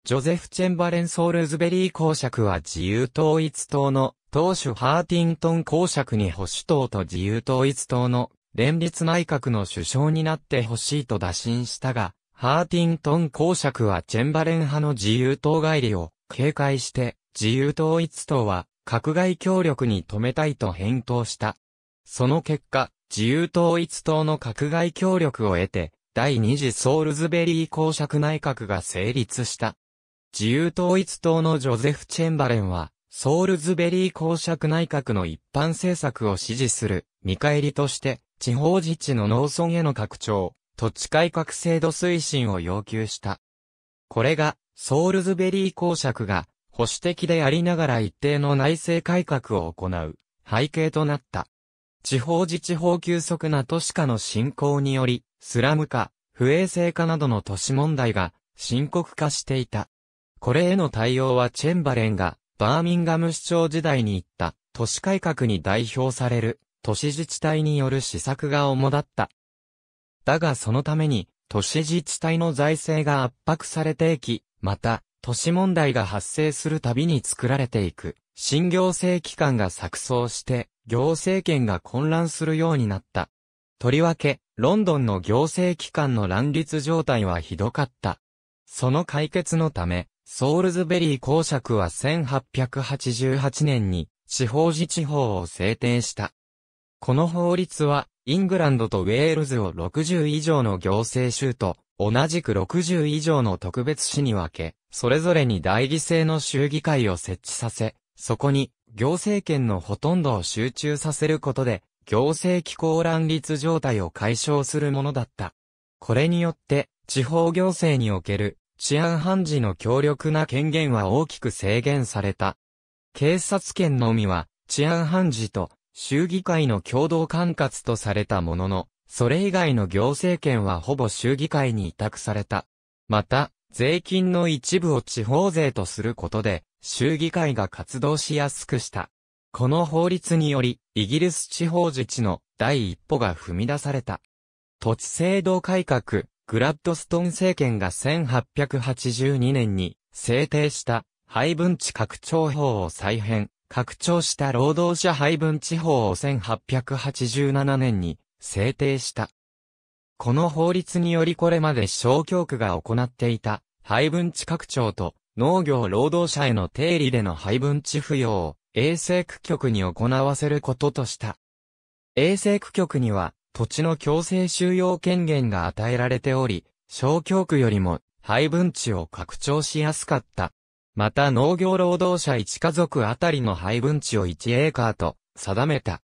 ジョゼフ・チェンバレン・ソールズベリー公爵は自由統一党の当主ハーティントン公爵に保守党と自由統一党の連立内閣の首相になってほしいと打診したが、ハーティントン公爵はチェンバレン派の自由党帰りを警戒して、自由統一党は閣外協力に止めたいと返答した。その結果、自由統一党の閣外協力を得て、第二次ソールズベリー公爵内閣が成立した。自由統一党のジョゼフ・チェンバレンは、ソールズベリー公爵内閣の一般政策を支持する、見返りとして、地方自治の農村への拡張、土地改革制度推進を要求した。これが、ソールズベリー公爵が、保守的でありながら一定の内政改革を行う、背景となった。地方自治法急速な都市化の進行により、スラム化、不衛生化などの都市問題が深刻化していた。これへの対応はチェンバレンがバーミンガム市長時代に行った都市改革に代表される都市自治体による施策が主だった。だがそのために都市自治体の財政が圧迫されていき、また都市問題が発生するたびに作られていく新行政機関が錯綜して行政権が混乱するようになった。とりわけ、ロンドンの行政機関の乱立状態はひどかった。その解決のため、ソールズベリー公爵は1888年に地方自治法を制定した。この法律は、イングランドとウェールズを60以上の行政州と、同じく60以上の特別市に分け、それぞれに代議制の州議会を設置させ、そこに行政権のほとんどを集中させることで、行政機構乱立状態を解消するものだった。これによって、地方行政における治安判事の強力な権限は大きく制限された。警察権のみは、治安判事と衆議会の共同管轄とされたものの、それ以外の行政権はほぼ衆議会に委託された。また、税金の一部を地方税とすることで、衆議会が活動しやすくした。この法律により、イギリス地方自治の第一歩が踏み出された。土地制度改革、グラッドストン政権が1882年に制定した配分地拡張法を再編、拡張した労働者配分地法を1887年に制定した。この法律によりこれまで小教区が行っていた配分地拡張と農業労働者への定理での配分地付与を衛生区局に行わせることとした。衛生区局には土地の強制収容権限が与えられており、小教区よりも配分地を拡張しやすかった。また農業労働者1家族あたりの配分地を1エーカーと定めた。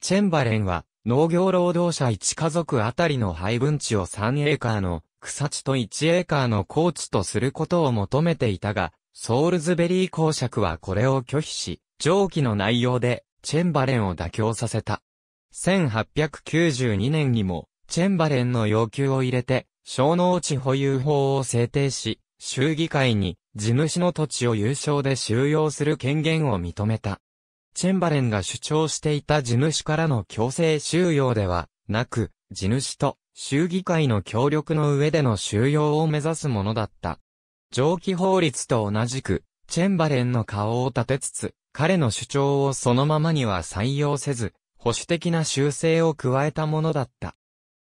チェンバレンは農業労働者1家族あたりの配分地を3エーカーの草地と1エーカーの高地とすることを求めていたが、ソールズベリー公爵はこれを拒否し、上記の内容でチェンバレンを妥協させた。1892年にも、チェンバレンの要求を入れて、小農地保有法を制定し、衆議会に地主の土地を優勝で収容する権限を認めた。チェンバレンが主張していた地主からの強制収容ではなく、地主と衆議会の協力の上での収容を目指すものだった。上記法律と同じく、チェンバレンの顔を立てつつ、彼の主張をそのままには採用せず、保守的な修正を加えたものだった。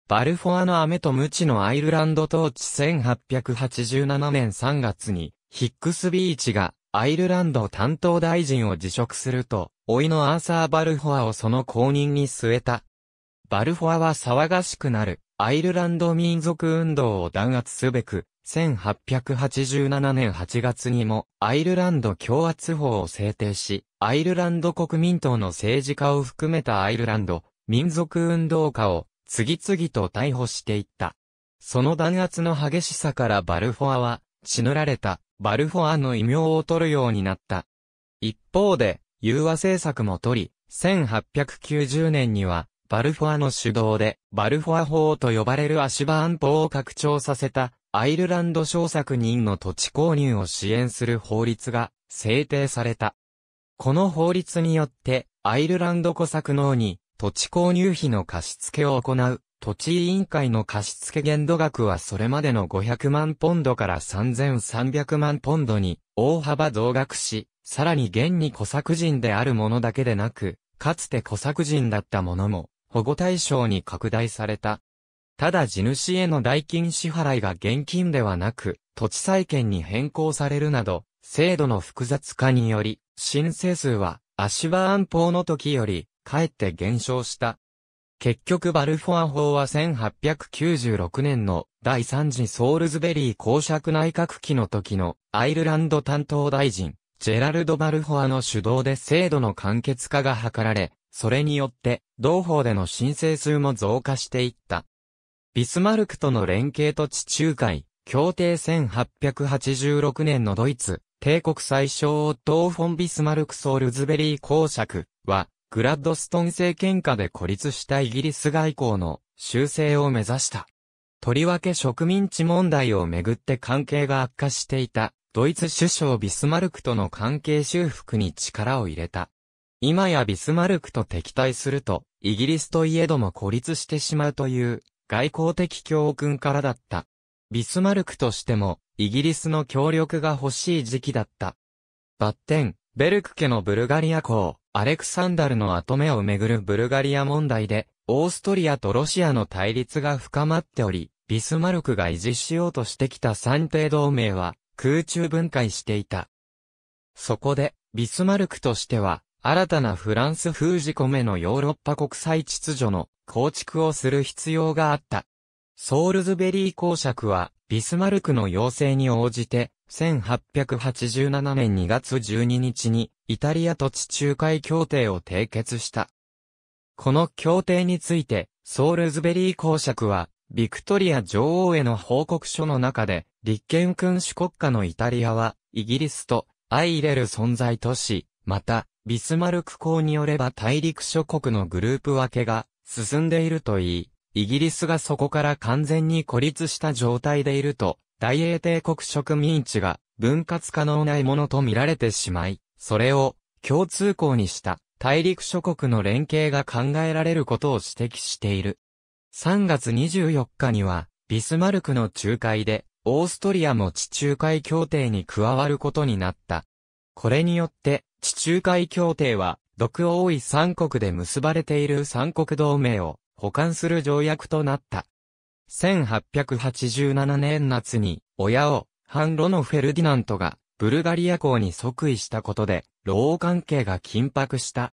バルフォアの雨と無知のアイルランド統治1887年3月に、ヒックスビーチがアイルランド担当大臣を辞職すると、老いのアーサー・バルフォアをその後任に据えた。バルフォアは騒がしくなる、アイルランド民族運動を弾圧すべく、1887年8月にもアイルランド共圧法を制定し、アイルランド国民党の政治家を含めたアイルランド民族運動家を次々と逮捕していった。その弾圧の激しさからバルフォアは、血塗られた、バルフォアの異名を取るようになった。一方で、融和政策も取り、1890年には、バルフォアの主導で、バルフォア法と呼ばれる足場安保を拡張させた、アイルランド小作人の土地購入を支援する法律が制定された。この法律によって、アイルランド小作農に土地購入費の貸付を行う土地委員会の貸付限度額はそれまでの500万ポンドから3300万ポンドに大幅増額し、さらに現に小作人であるものだけでなく、かつて小作人だったものも保護対象に拡大された。ただ地主への代金支払いが現金ではなく、土地債権に変更されるなど、制度の複雑化により、申請数は、足場安保の時より、かえって減少した。結局バルフォア法は1896年の第3次ソールズベリー公爵内閣期の時のアイルランド担当大臣、ジェラルド・バルフォアの主導で制度の簡潔化が図られ、それによって同法での申請数も増加していった。ビスマルクとの連携と地中海、協定1886年のドイツ、帝国最小夫ーフォン・ビスマルクソルズベリー公爵は、グラッドストン政権下で孤立したイギリス外交の修正を目指した。とりわけ植民地問題をめぐって関係が悪化していた、ドイツ首相ビスマルクとの関係修復に力を入れた。今やビスマルクと敵対すると、イギリスといえども孤立してしまうという外交的教訓からだった。ビスマルクとしても、イギリスの協力が欲しい時期だった。バッテン、ベルク家のブルガリア公、アレクサンダルの跡目をめぐるブルガリア問題で、オーストリアとロシアの対立が深まっており、ビスマルクが維持しようとしてきた三帝同盟は、空中分解していた。そこで、ビスマルクとしては、新たなフランス封じ込めのヨーロッパ国際秩序の構築をする必要があった。ソールズベリー公爵は、ビスマルクの要請に応じて、1887年2月12日に、イタリアと地中海協定を締結した。この協定について、ソールズベリー公爵は、ビクトリア女王への報告書の中で、立憲君主国家のイタリアは、イギリスと相入れる存在とし、また、ビスマルク公によれば大陸諸国のグループ分けが進んでいるといい、イギリスがそこから完全に孤立した状態でいると、大英帝国植民地が分割可能ないものと見られてしまい、それを共通項にした大陸諸国の連携が考えられることを指摘している。3月24日には、ビスマルクの仲介で、オーストリアも地中海協定に加わることになった。これによって、地中海協定は毒多い三国で結ばれている三国同盟を保管する条約となった。1887年夏に、親を、反ロノ・フェルディナントが、ブルガリア港に即位したことで、老王関係が緊迫した。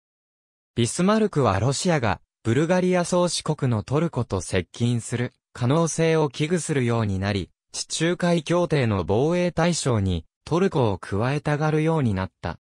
ビスマルクはロシアが、ブルガリア創始国のトルコと接近する、可能性を危惧するようになり、地中海協定の防衛対象に、トルコを加えたがるようになった。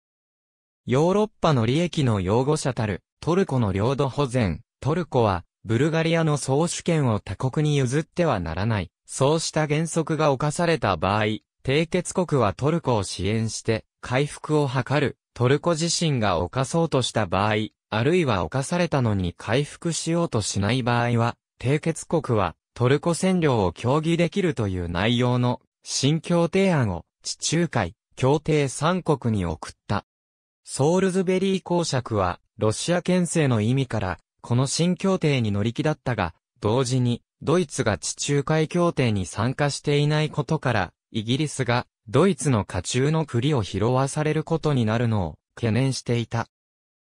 ヨーロッパの利益の擁護者たる、トルコの領土保全、トルコは、ブルガリアの総主権を他国に譲ってはならない。そうした原則が犯された場合、締結国はトルコを支援して、回復を図る、トルコ自身が犯そうとした場合、あるいは犯されたのに回復しようとしない場合は、締結国はトルコ占領を協議できるという内容の新協定案を地中海、協定3国に送った。ソールズベリー公爵は、ロシア憲政の意味から、この新協定に乗り気だったが、同時に、ドイツが地中海協定に参加していないことから、イギリスが、ドイツの家中の栗を拾わされることになるのを、懸念していた。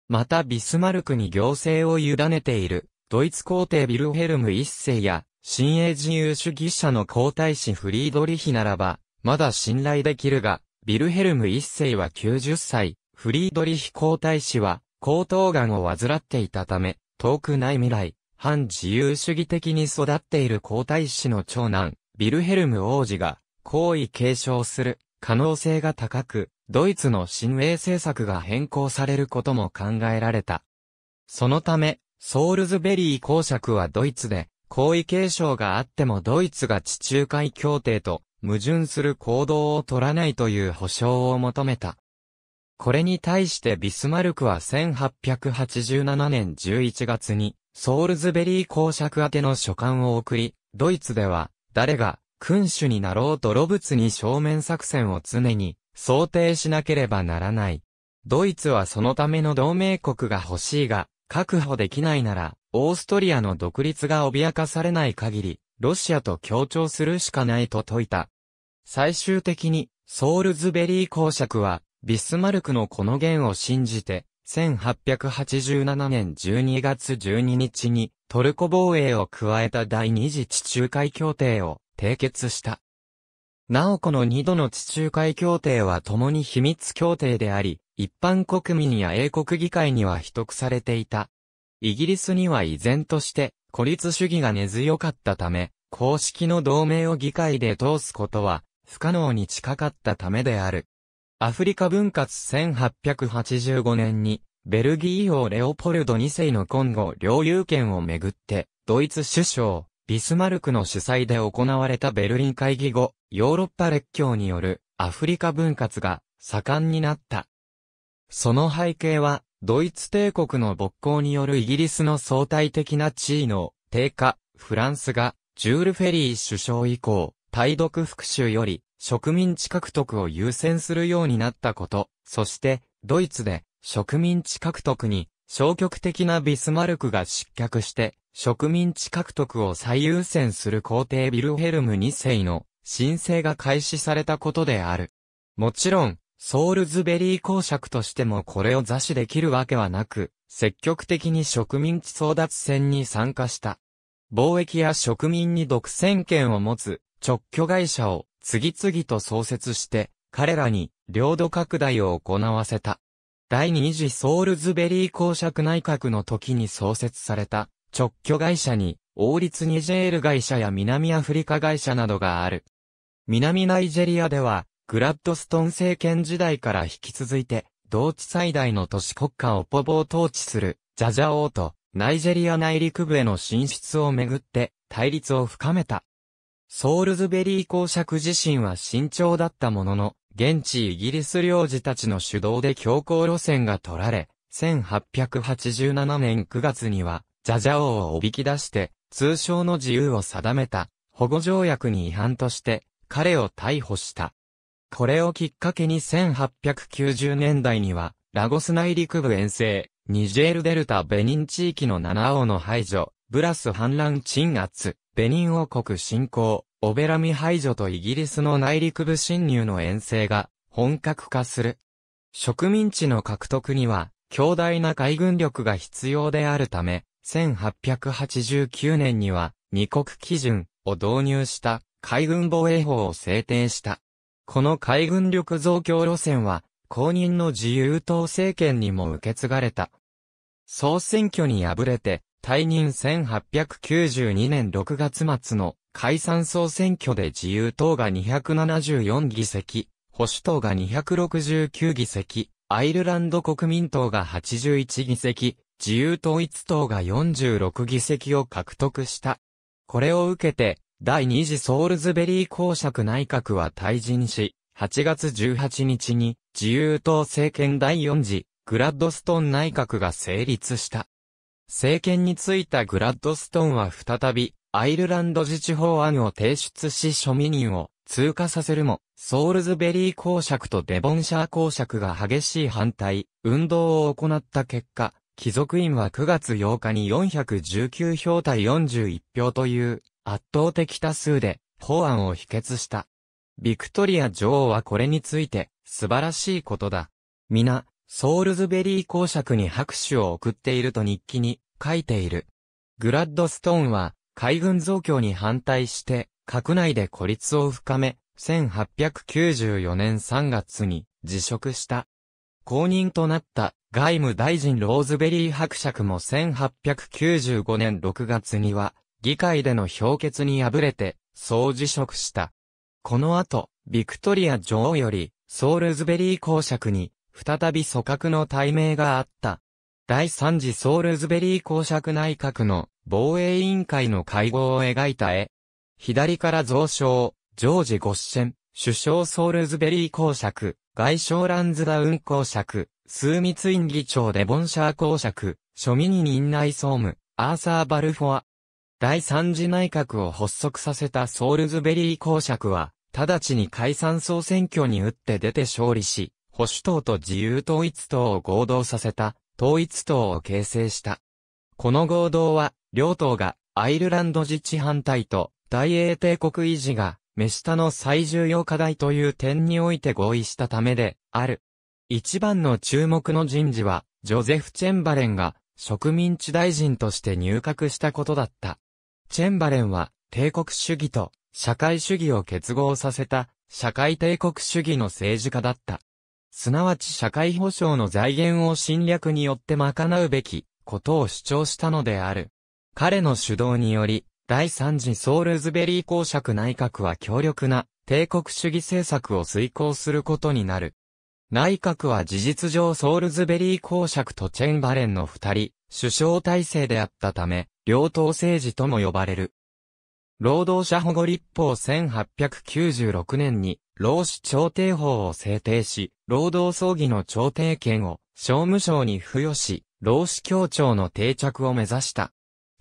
またビスマルクに行政を委ねている、ドイツ皇帝ビルヘルム一世や、新英自由主義者の皇太子フリードリヒならば、まだ信頼できるが、ビルヘルム一世は90歳、フリードリヒ皇太子は、喉頭癌を患っていたため、遠くない未来、反自由主義的に育っている皇太子の長男、ビルヘルム王子が、皇位継承する可能性が高く、ドイツの親衛政策が変更されることも考えられた。そのため、ソールズベリー公爵はドイツで、皇位継承があってもドイツが地中海協定と矛盾する行動を取らないという保証を求めた。これに対してビスマルクは1887年11月に、ソールズベリー公爵宛ての書簡を送り、ドイツでは、誰が、君主になろうとロブツに正面作戦を常に、想定しなければならない。ドイツはそのための同盟国が欲しいが、確保できないなら、オーストリアの独立が脅かされない限り、ロシアと協調するしかないと説いた。最終的に、ソールズベリー公爵は、ビスマルクのこの言を信じて、1887年12月12日にトルコ防衛を加えた第二次地中海協定を締結した。なおこの二度の地中海協定は共に秘密協定であり、一般国民や英国議会には秘匿されていた。イギリスには依然として孤立主義が根強かったため、公式の同盟を議会で通すことは不可能に近かったためである。アフリカ分割1885年に、ベルギー王レオポルド2世の今後領有権をめぐって、ドイツ首相、ビスマルクの主催で行われたベルリン会議後、ヨーロッパ列強によるアフリカ分割が盛んになった。その背景は、ドイツ帝国の勃興によるイギリスの相対的な地位の低下、フランスが、ジュール・フェリー首相以降、対独復讐より、植民地獲得を優先するようになったこと、そして、ドイツで植民地獲得に消極的なビスマルクが失脚して、植民地獲得を最優先する皇帝ビルヘルム2世の申請が開始されたことである。もちろん、ソールズベリー公爵としてもこれを座視できるわけはなく、積極的に植民地争奪戦に参加した。貿易や植民に独占権を持つ、直居会社を次々と創設して、彼らに領土拡大を行わせた。第二次ソールズベリー公爵内閣の時に創設された直居会社に王立ニジェール会社や南アフリカ会社などがある。南ナイジェリアではグラッドストン政権時代から引き続いて同地最大の都市国家をポボを統治するジャジャ王とナイジェリア内陸部への進出をめぐって対立を深めた。ソールズベリー公爵自身は慎重だったものの、現地イギリス領事たちの主導で強硬路線が取られ、1887年9月には、ジャジャ王をおびき出して、通称の自由を定めた、保護条約に違反として、彼を逮捕した。これをきっかけに1890年代には、ラゴス内陸部遠征、ニジェールデルタベニン地域の7王の排除、ブラス反乱鎮圧、ベニン王国侵攻、オベラミ排除とイギリスの内陸部侵入の遠征が本格化する。植民地の獲得には強大な海軍力が必要であるため、1889年には二国基準を導入した海軍防衛法を制定した。この海軍力増強路線は公認の自由党政権にも受け継がれた。総選挙に敗れて退任1892年6月末の解散総選挙で自由党が274議席、保守党が269議席、アイルランド国民党が81議席、自由統一党が46議席を獲得した。これを受けて、第二次ソールズベリー公爵内閣は退陣し、8月18日に自由党政権第4次グラッドストーン内閣が成立した。政権についたグラッドストーンは再び、アイルランド自治法案を提出し庶民人を通過させるも、ソールズベリー公爵とデボンシャー公爵が激しい反対、運動を行った結果、貴族院は9月8日に419票対41票という圧倒的多数で法案を否決した。ビクトリア女王はこれについて素晴らしいことだ。皆、ソールズベリー公爵に拍手を送っていると日記に書いている。グラッドストーンは海軍増強に反対して閣内で孤立を深め、1894年3月に辞職した。後任となった外務大臣ローズベリー伯爵も1895年6月には議会での評決に敗れて総辞職した。この後、ビクトリア女王よりソールズベリー公爵に再び組閣の対名があった。第3次ソールズベリー公爵内閣の防衛委員会の会合を描いた絵。左から蔵相、ジョージ・ゴッシェン、首相ソールズベリー公爵、外相ランズダウン公爵、枢密院議長デボンシャー公爵、庶民に院内総務、アーサー・バルフォア。第3次内閣を発足させたソールズベリー公爵は、直ちに解散総選挙に打って出て勝利し、保守党と自由統一党を合同させた、統一党を形成した。この合同は、両党がアイルランド自治反対と大英帝国維持が目下の最重要課題という点において合意したためである。一番の注目の人事は、ジョゼフ・チェンバレンが植民地大臣として入閣したことだった。チェンバレンは帝国主義と社会主義を結合させた社会帝国主義の政治家だった。すなわち社会保障の財源を侵略によって賄うべきことを主張したのである。彼の主導により、第三次ソウルズベリー公爵内閣は強力な帝国主義政策を遂行することになる。内閣は事実上ソウルズベリー公爵とチェンバレンの二人、首相体制であったため、両党政治とも呼ばれる。労働者保護立法1896年に、労使調停法を制定し、労働葬儀の調停権を、商務省に付与し、労使協調の定着を目指した。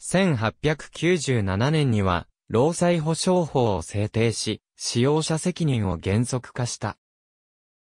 1897年には、労災保障法を制定し、使用者責任を原則化した。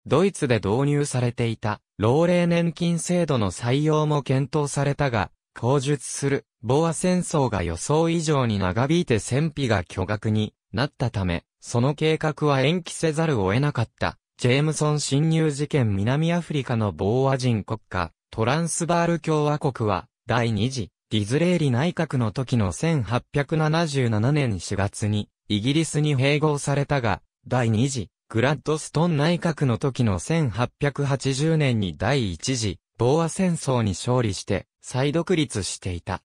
ドイツで導入されていた、老齢年金制度の採用も検討されたが、口述するボア戦争が予想以上に長引いて戦費が巨額になったため、その計画は延期せざるを得なかった。ジェームソン侵入事件南アフリカのボーア人国家、トランスバール共和国は、第二次、ディズレーリ内閣の時の1877年4月に、イギリスに併合されたが、第二次、グラッドストン内閣の時の1880年に第一次、ボーア戦争に勝利して、再独立していた。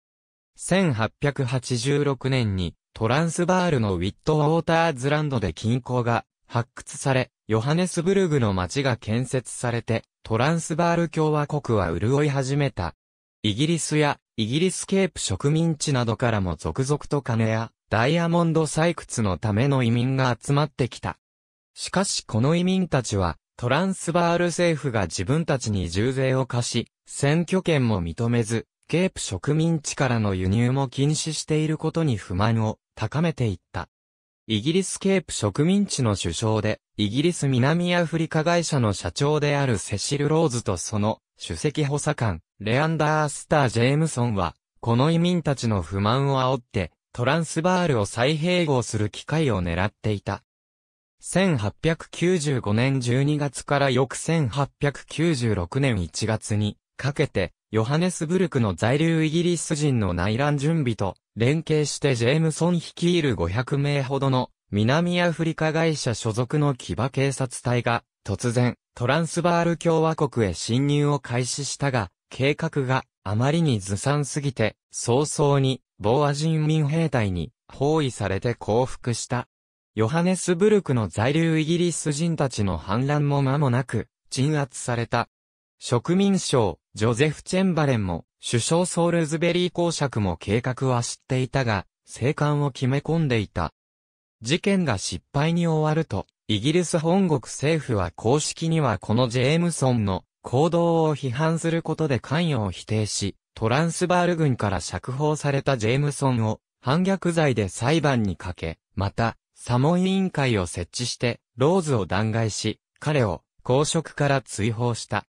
1886年にトランスバールのウィットウォーターズランドで金鉱が発掘され、ヨハネスブルグの町が建設されて、トランスバール共和国は潤い始めた。イギリスやイギリスケープ植民地などからも続々と金やダイヤモンド採掘のための移民が集まってきた。しかしこの移民たちはトランスバール政府が自分たちに重税を課し、選挙権も認めず、ケープ植民地からの輸入も禁止していることに不満を高めていった。イギリスケープ植民地の首相で、イギリス南アフリカ会社の社長であるセシル・ローズとその首席補佐官、レアンダー・スター・ジェームソンは、この移民たちの不満を煽って、トランスバールを再併合する機会を狙っていた。1895年12月から翌1896年1月にかけて、ヨハネスブルクの在留イギリス人の内乱準備と連携してジェームソン率いる500名ほどの南アフリカ会社所属の騎馬警察隊が突然トランスバール共和国へ侵入を開始したが計画があまりにずさんすぎて早々にボア人民兵隊に包囲されて降伏した。ヨハネスブルクの在留イギリス人たちの反乱も間もなく鎮圧された。植民省、ジョゼフ・チェンバレンも、首相ソールズベリー公爵も計画は知っていたが、生還を決め込んでいた。事件が失敗に終わると、イギリス本国政府は公式にはこのジェームソンの行動を批判することで関与を否定し、トランスバール軍から釈放されたジェームソンを反逆罪で裁判にかけ、また、サモン委員会を設置して、ローズを弾劾し、彼を公職から追放した。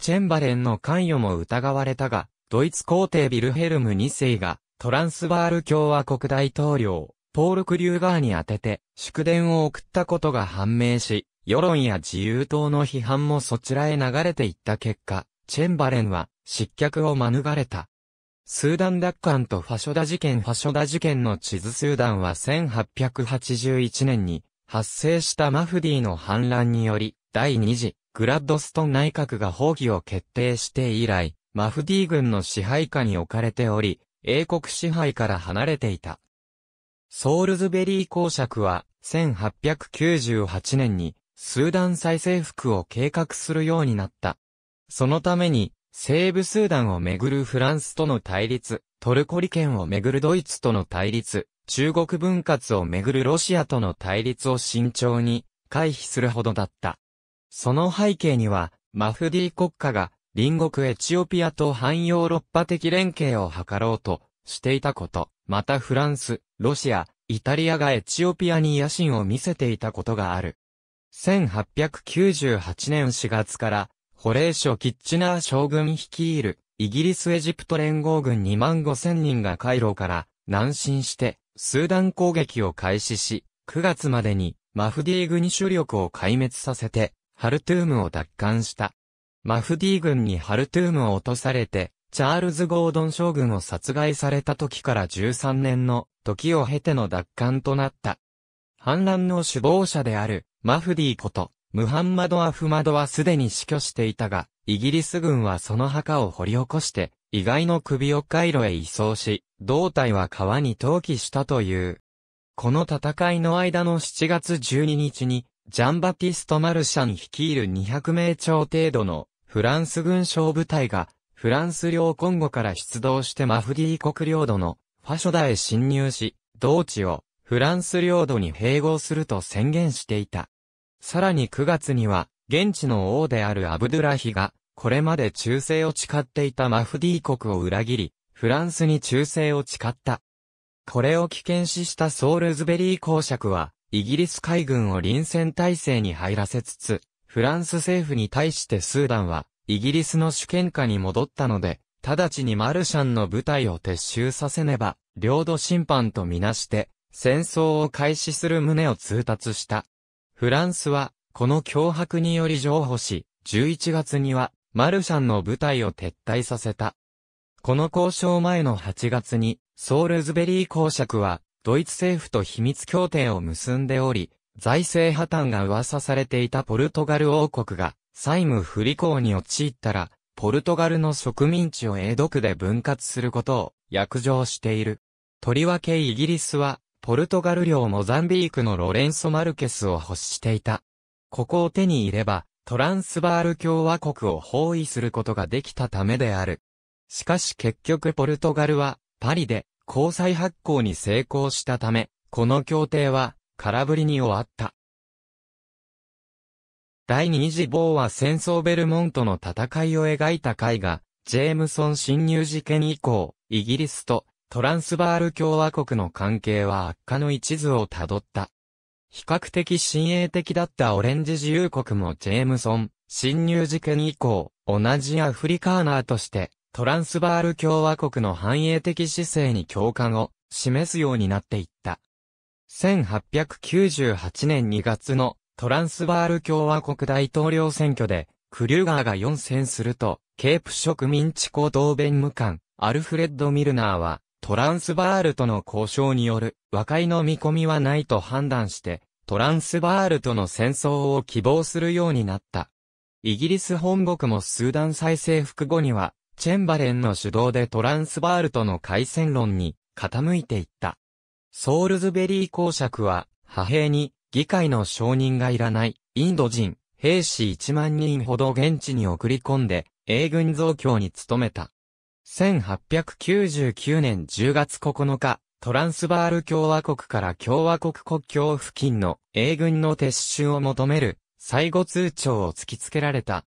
チェンバレンの関与も疑われたが、ドイツ皇帝ビルヘルム2世が、トランスバール共和国大統領、ポール・クリューガーに宛てて、祝電を送ったことが判明し、世論や自由党の批判もそちらへ流れていった結果、チェンバレンは、失脚を免れた。スーダン奪還とファショダ事件ファショダ事件の地図スーダンは1881年に、発生したマフディの反乱により、第二次グラッドストン内閣が放棄を決定して以来、マフディ軍の支配下に置かれており、英国支配から離れていた。ソールズベリー公爵は、1898年に、スーダン再征服を計画するようになった。そのために、西部スーダンをめぐるフランスとの対立、トルコ利権をめぐるドイツとの対立、中国分割をめぐるロシアとの対立を慎重に回避するほどだった。その背景には、マフディ国家が、隣国エチオピアと反ヨーロッパ的連携を図ろうとしていたこと、またフランス、ロシア、イタリアがエチオピアに野心を見せていたことがある。1898年4月から、ホレーショ・キッチナー将軍率いる、イギリス・エジプト連合軍2万5千人が回廊から南進して、スーダン攻撃を開始し、9月までにマフディ軍主力を壊滅させて、ハルトゥームを奪還した。マフディ軍にハルトゥームを落とされて、チャールズ・ゴードン将軍を殺害された時から13年の時を経ての奪還となった。反乱の首謀者であるマフディこと、ムハンマド・アフマドはすでに死去していたが、イギリス軍はその墓を掘り起こして、意外の首をカイロへ移送し、胴体は川に投棄したという。この戦いの間の7月12日に、ジャンバティスト・マルシャン率いる200名超程度のフランス軍小部隊がフランス領コンゴから出動してマフディ国領土のファショダへ侵入し、同地をフランス領土に併合すると宣言していた。さらに9月には、現地の王であるアブドゥラヒが、これまで忠誠を誓っていたマフディ国を裏切り、フランスに忠誠を誓った。これを危険視したソールズベリー公爵は、イギリス海軍を臨戦体制に入らせつつ、フランス政府に対してスーダンは、イギリスの主権下に戻ったので、直ちにマルシャンの部隊を撤収させねば、領土侵犯とみなして、戦争を開始する旨を通達した。フランスは、この脅迫により譲歩し、11月には、マルシャンの部隊を撤退させた。この交渉前の8月に、ソールズベリー公爵は、ドイツ政府と秘密協定を結んでおり、財政破綻が噂されていたポルトガル王国が債務不履行に陥ったら、ポルトガルの植民地を英独で分割することを約定している。とりわけイギリスは、ポルトガル領モザンビークのロレンソ・マルケスを欲していた。ここを手に入れば、トランスバール共和国を包囲することができたためである。しかし結局ポルトガルは、パリで、交際発行に成功したため、この協定は空振りに終わった。第二次ボーは戦争ベルモントの戦いを描いた絵画、ジェームソン侵入事件以降、イギリスとトランスバール共和国の関係は悪化の一途をたどった。比較的親衛的だったオレンジ自由国もジェームソン侵入事件以降、同じアフリカーナーとしてトランスバール共和国の繁栄的姿勢に共感を示すようになっていった。1898年2月のトランスバール共和国大統領選挙で、クリューガーが4選すると、ケープ植民地高等弁務官、アルフレッド・ミルナーは、トランスバールとの交渉による和解の見込みはないと判断して、トランスバールとの戦争を希望するようになった。イギリス本国もスーダン再征服後には、チェンバレンの主導でトランスバールとの回線論に傾いていった。ソールズベリー公爵は、派兵に議会の承認がいらないインド人兵士1万人ほど現地に送り込んで英軍増強に努めた。1899年10月9日、トランスバール共和国から共和国国境付近の英軍の撤収を求める最後通帳を突きつけられた。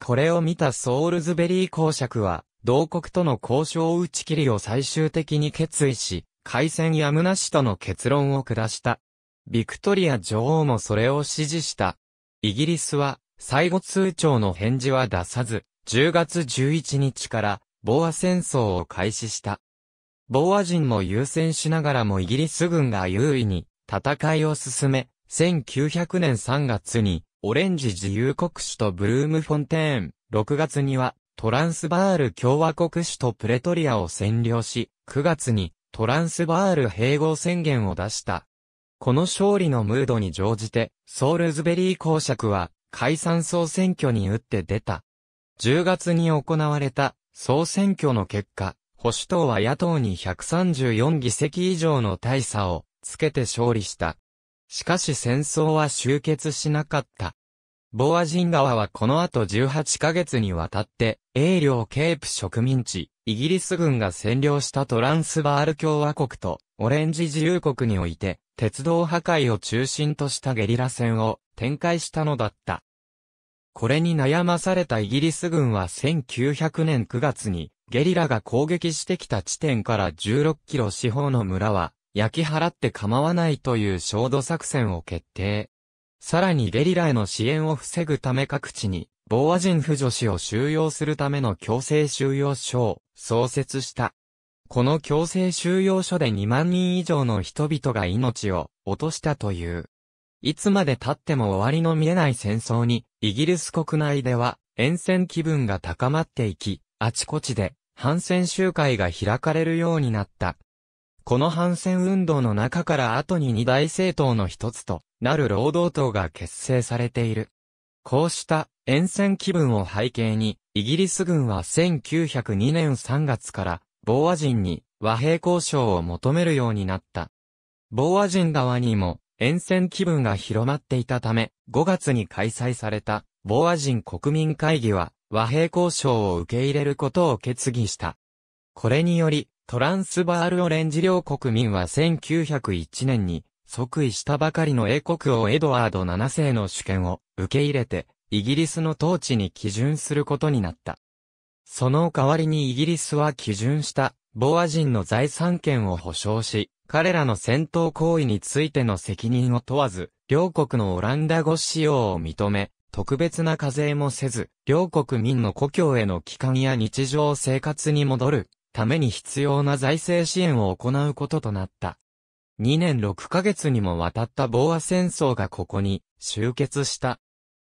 これを見たソールズベリー公爵は、同国との交渉打ち切りを最終的に決意し、海戦やむなしとの結論を下した。ビクトリア女王もそれを支持した。イギリスは、最後通帳の返事は出さず、10月11日から、ボア戦争を開始した。ボア人も優先しながらもイギリス軍が優位に戦いを進め、1900年3月にオレンジ自由国主とブルームフォンテーン、6月にはトランスバール共和国主とプレトリアを占領し、9月にトランスバール併合宣言を出した。この勝利のムードに乗じて、ソールズベリー公爵は解散総選挙に打って出た。10月に行われた総選挙の結果、保守党は野党に134議席以上の大差をつけて勝利した。しかし戦争は終結しなかった。ボアジン川はこの後18ヶ月にわたって、英領ケープ植民地、イギリス軍が占領したトランスバール共和国と、オレンジ自由国において、鉄道破壊を中心としたゲリラ戦を展開したのだった。これに悩まされたイギリス軍は1900年9月に、ゲリラが攻撃してきた地点から16キロ四方の村は、焼き払って構わないという焦土作戦を決定。さらにゲリラへの支援を防ぐため各地に、防和人婦女子を収容するための強制収容所を創設した。この強制収容所で2万人以上の人々が命を落としたという。いつまで経っても終わりの見えない戦争に、イギリス国内では、沿線気分が高まっていき、あちこちで、反戦集会が開かれるようになった。この反戦運動の中から後に二大政党の一つとなる労働党が結成されている。こうした沿線気分を背景に、イギリス軍は1902年3月から、ボーア人に和平交渉を求めるようになった。ボーア人側にも沿線気分が広まっていたため、5月に開催されたボーア人国民会議は和平交渉を受け入れることを決議した。これにより、トランスバールオレンジ両国民は1901年に即位したばかりの英国王エドワード7世の主権を受け入れてイギリスの統治に基準することになった。その代わりにイギリスは基準したボア人の財産権を保障し、彼らの戦闘行為についての責任を問わず、両国のオランダ語使用を認め、特別な課税もせず、両国民の故郷への帰還や日常生活に戻るために必要な財政支援を行うこととなった。2年6ヶ月にもわたった防和戦争がここに終結した。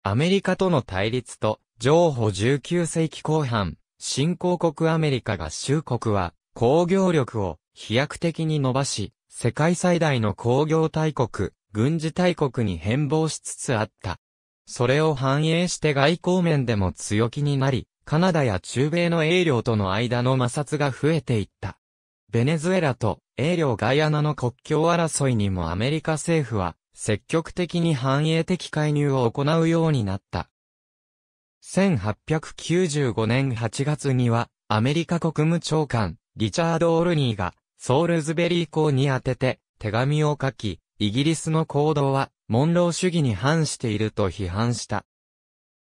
アメリカとの対立と、情報19世紀後半、新興国アメリカ合衆国は、工業力を飛躍的に伸ばし、世界最大の工業大国、軍事大国に変貌しつつあった。それを反映して外交面でも強気になり、カナダや中米の英領との間の摩擦が増えていった。ベネズエラと英領ガイアナの国境争いにもアメリカ政府は積極的に繁栄的介入を行うようになった。1895年8月にはアメリカ国務長官リチャード・オルニーがソールズベリー港に宛てて手紙を書き、イギリスの行動はモンロー主義に反していると批判した。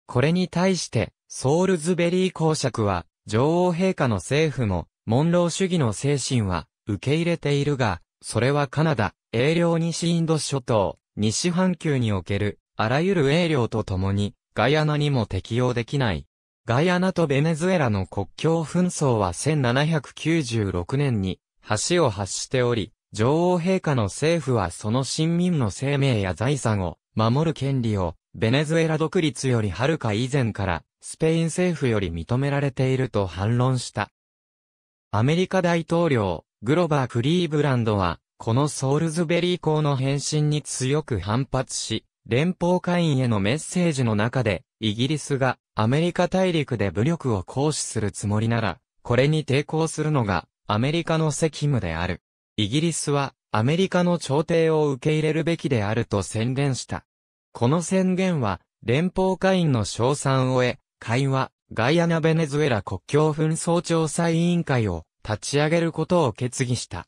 これに対してソールズベリー公爵は、女王陛下の政府も、モンロー主義の精神は、受け入れているが、それはカナダ、英領西インド諸島、西半球における、あらゆる英領と共に、ガイアナにも適用できない。ガイアナとベネズエラの国境紛争は1796年に、橋を発しており、女王陛下の政府はその親民の生命や財産を守る権利をベネズエラ独立よりはるか以前からスペイン政府より認められていると反論した。アメリカ大統領、グロバー・クリーブランドは、このソールズベリー校の返信に強く反発し、連邦会員へのメッセージの中で、イギリスがアメリカ大陸で武力を行使するつもりなら、これに抵抗するのがアメリカの責務である。イギリスはアメリカの朝廷を受け入れるべきであると宣言した。この宣言は連邦会員の称賛を得、会話、ガイアナ・ベネズエラ国境紛争調査委員会を立ち上げることを決議した。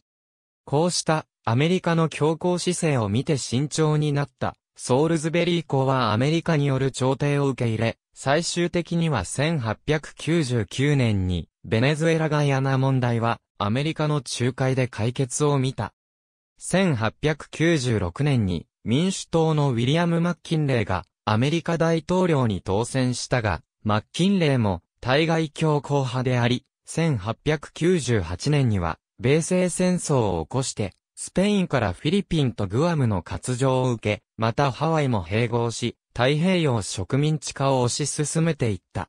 こうしたアメリカの強硬姿勢を見て慎重になったソールズベリー校はアメリカによる調停を受け入れ、最終的には1899年にベネズエラガイアナ問題はアメリカの仲介で解決を見た。1896年に民主党のウィリアム・マッキンレイがアメリカ大統領に当選したが、マッキンレーも対外強硬派であり、1898年には米西戦争を起こして、スペインからフィリピンとグアムの割譲を受け、またハワイも併合し、太平洋植民地化を推し進めていった。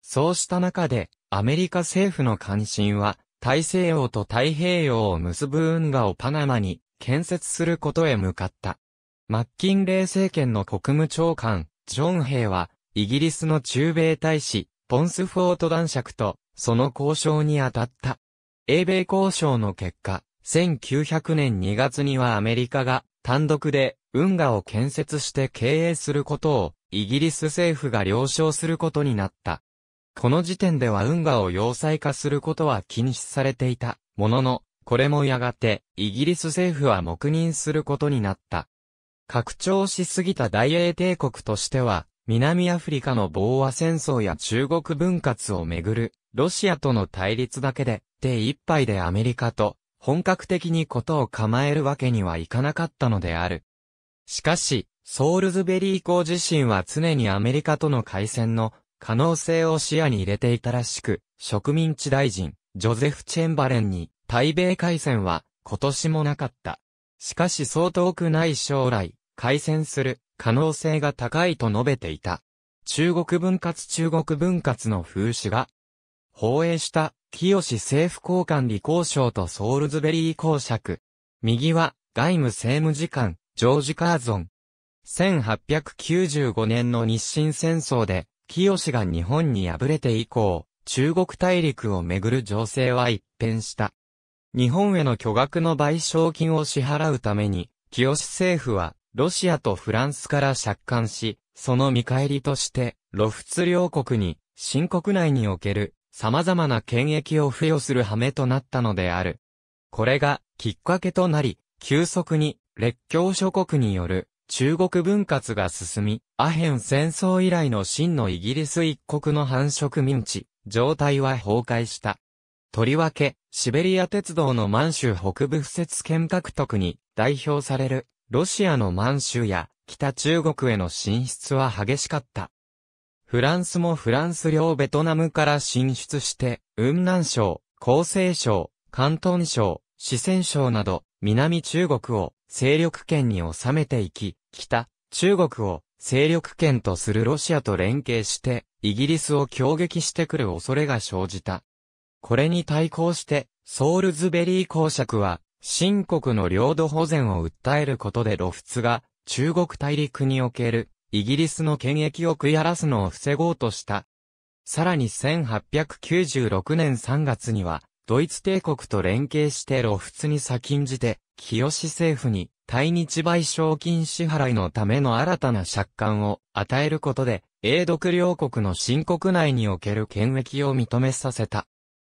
そうした中で、アメリカ政府の関心は、大西洋と太平洋を結ぶ運河をパナマに建設することへ向かった。マッキンレー政権の国務長官、ジョンヘイは、イギリスの中米大使、ポンスフォート男爵と、その交渉に当たった。英米交渉の結果、1900年2月にはアメリカが単独で運河を建設して経営することをイギリス政府が了承することになった。この時点では運河を要塞化することは禁止されていたものの、これもやがてイギリス政府は黙認することになった。拡張しすぎた大英帝国としては南アフリカの防和戦争や中国分割をめぐる、ロシアとの対立だけで、手一杯でアメリカと、本格的にことを構えるわけにはいかなかったのである。しかし、ソールズベリー校自身は常にアメリカとの開戦の可能性を視野に入れていたらしく、植民地大臣、ジョゼフ・チェンバレンに、対米開戦は今年もなかった。しかしそう遠くない将来、開戦する可能性が高いと述べていた。中国分割中国分割の風刺が、放映した、清政府交換李光省とソールズベリー公爵。右は、外務政務次官、ジョージ・カーゾン。1895年の日清戦争で、清が日本に敗れて以降、中国大陸をめぐる情勢は一変した。日本への巨額の賠償金を支払うために、清政府はロシアとフランスから借款し、その見返りとして、ロフツ両国に、新国内における、様々な権益を付与する羽目となったのである。これが、きっかけとなり、急速に、列強諸国による、中国分割が進み、アヘン戦争以来の真のイギリス一国の繁殖民地、状態は崩壊した。とりわけ、シベリア鉄道の満州北部不設権獲得に代表されるロシアの満州や北中国への進出は激しかった。フランスもフランス領ベトナムから進出して、雲南省、厚西省、広東省、四川省など、南中国を勢力圏に収めていき、北、中国を勢力圏とするロシアと連携して、イギリスを強撃してくる恐れが生じた。これに対抗して、ソールズベリー公爵は、新国の領土保全を訴えることで露仏が中国大陸におけるイギリスの権益を食い荒らすのを防ごうとした。さらに1896年3月にはドイツ帝国と連携して露仏に先んじて清政府に対日賠償金支払いのための新たな借款を与えることで英独両国の新国内における権益を認めさせた。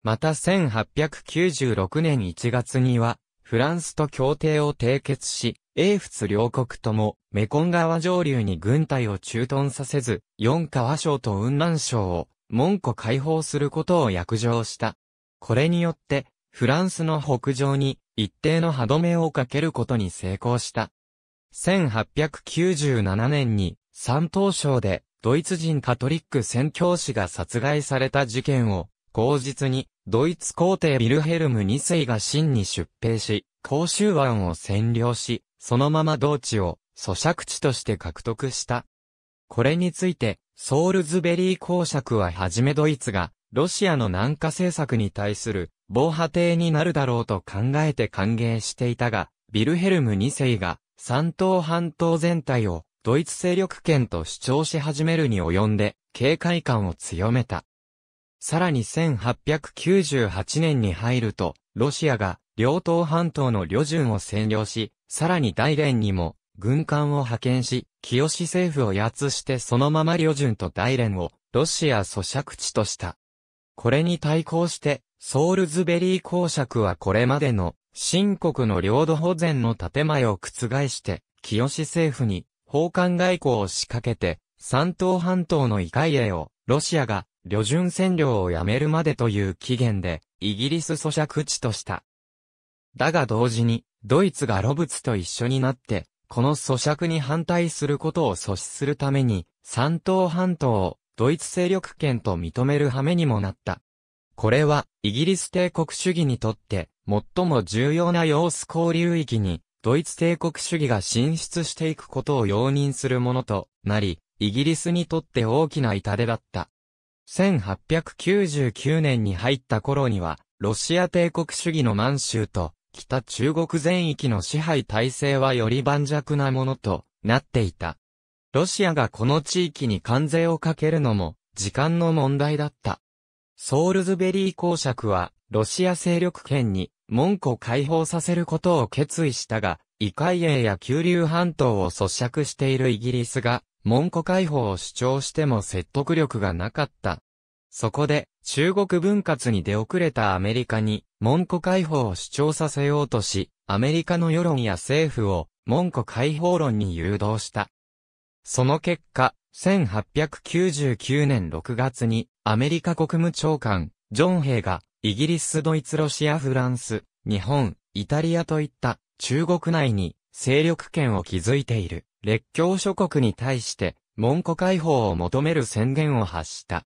また1896年1月には、フランスと協定を締結し、英仏両国とも、メコン川上流に軍隊を駐屯させず、四川省と雲南省を、門戸解放することを約定した。これによって、フランスの北上に、一定の歯止めをかけることに成功した。1897年に、山東省で、ドイツ人カトリック宣教師が殺害された事件を、口実に、ドイツ皇帝ビルヘルム2世が真に出兵し、甲州湾を占領し、そのまま同地を咀嚼地として獲得した。これについて、ソールズベリー公爵ははじめドイツが、ロシアの南下政策に対する防波堤になるだろうと考えて歓迎していたが、ビルヘルム2世が三島半島全体をドイツ勢力圏と主張し始めるに及んで警戒感を強めた。さらに1898年に入ると、ロシアが両党半島の旅順を占領し、さらに大連にも軍艦を派遣し、清政府をやつしてそのまま旅順と大連をロシア咀嚼地とした。これに対抗して、ソールズベリー公爵はこれまでの、新国の領土保全の建前を覆して、清政府に、奉還外交を仕掛けて、三島半島の異界へを、ロシアが、旅順占領をやめるまでという期限で、イギリス咀嚼地とした。だが同時に、ドイツがロブツと一緒になって、この咀嚼に反対することを阻止するために、三島半島をドイツ勢力圏と認める羽目にもなった。これは、イギリス帝国主義にとって、最も重要な様子交流域に、ドイツ帝国主義が進出していくことを容認するものとなり、イギリスにとって大きな痛手だった。1899年に入った頃には、ロシア帝国主義の満州と、北中国全域の支配体制はより盤石なものとなっていた。ロシアがこの地域に関税をかけるのも、時間の問題だった。ソールズベリー公爵は、ロシア勢力圏に、門戸解放させることを決意したが、異海英や急流半島を咀嚼しているイギリスが、文庫解放を主張しても説得力がなかった。そこで、中国分割に出遅れたアメリカに、文庫解放を主張させようとし、アメリカの世論や政府を、文庫解放論に誘導した。その結果、1899年6月に、アメリカ国務長官、ジョン・ヘイが、イギリス、ドイツ、ロシア、フランス、日本、イタリアといった、中国内に、勢力圏を築いている列強諸国に対して門戸解放を求める宣言を発した。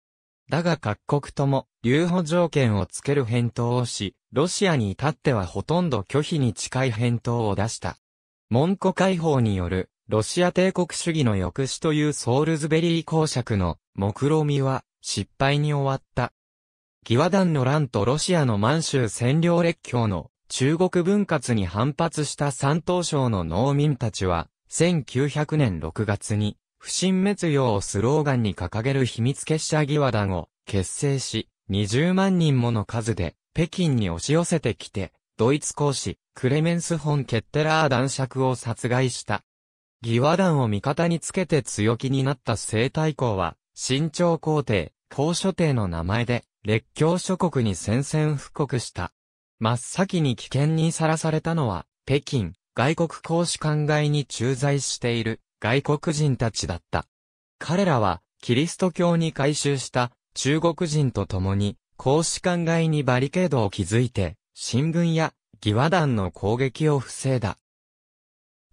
だが各国とも留保条件をつける返答をし、ロシアに至ってはほとんど拒否に近い返答を出した。門戸解放によるロシア帝国主義の抑止というソールズベリー公爵の目論見は失敗に終わった。義和団の乱とロシアの満州占領列強の中国分割に反発した山東省の農民たちは、1900年6月に、不審滅用をスローガンに掲げる秘密結社義和団を結成し、20万人もの数で北京に押し寄せてきて、ドイツ公使、クレメンス・ォン・ケッテラー男爵を殺害した。義和団を味方につけて強気になった西太后は、新朝皇帝、高所帝の名前で、列強諸国に宣戦布告した。真っ先に危険にさらされたのは、北京、外国公使館外に駐在している外国人たちだった。彼らは、キリスト教に改宗した中国人と共に、公使館外にバリケードを築いて、新聞や義和団の攻撃を防いだ。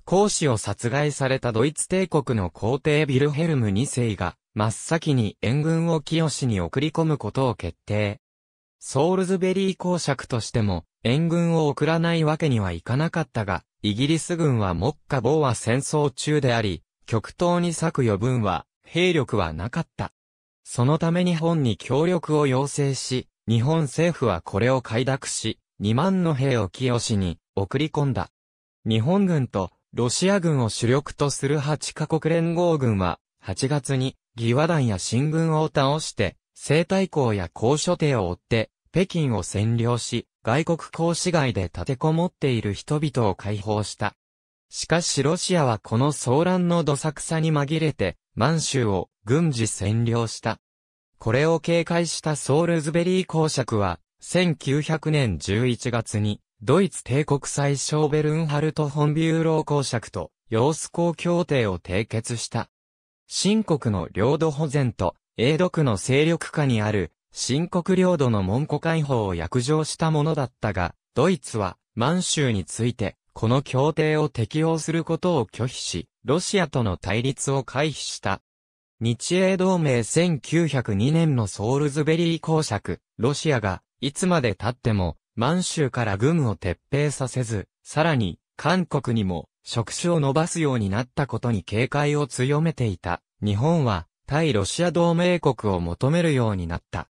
公使を殺害されたドイツ帝国の皇帝ビルヘルム2世が、真っ先に援軍を清に送り込むことを決定。ソールズベリー公爵としても、援軍を送らないわけにはいかなかったが、イギリス軍は目下防は戦争中であり、極東に咲く余分は、兵力はなかった。そのため日本に協力を要請し、日本政府はこれを快諾し、2万の兵を清しに送り込んだ。日本軍とロシア軍を主力とする8カ国連合軍は、8月に義和団や新軍を倒して、西太后や高所帝を追って、北京を占領し、外国公使街で立てこもっている人々を解放した。しかしロシアはこの騒乱のどさくさに紛れて、満州を軍事占領した。これを警戒したソールズベリー公爵は、1900年11月に、ドイツ帝国最小ベルンハルト・ホンビューロー公爵と、ヨース公協定を締結した。新国の領土保全と英独の勢力下にある、新国領土の門戸解放を約定したものだったが、ドイツは、満州について、この協定を適用することを拒否し、ロシアとの対立を回避した。日英同盟1902年のソールズベリー公爵、ロシアが、いつまで経っても、満州から軍を撤兵させず、さらに、韓国にも、職種を伸ばすようになったことに警戒を強めていた。日本は、対ロシア同盟国を求めるようになった。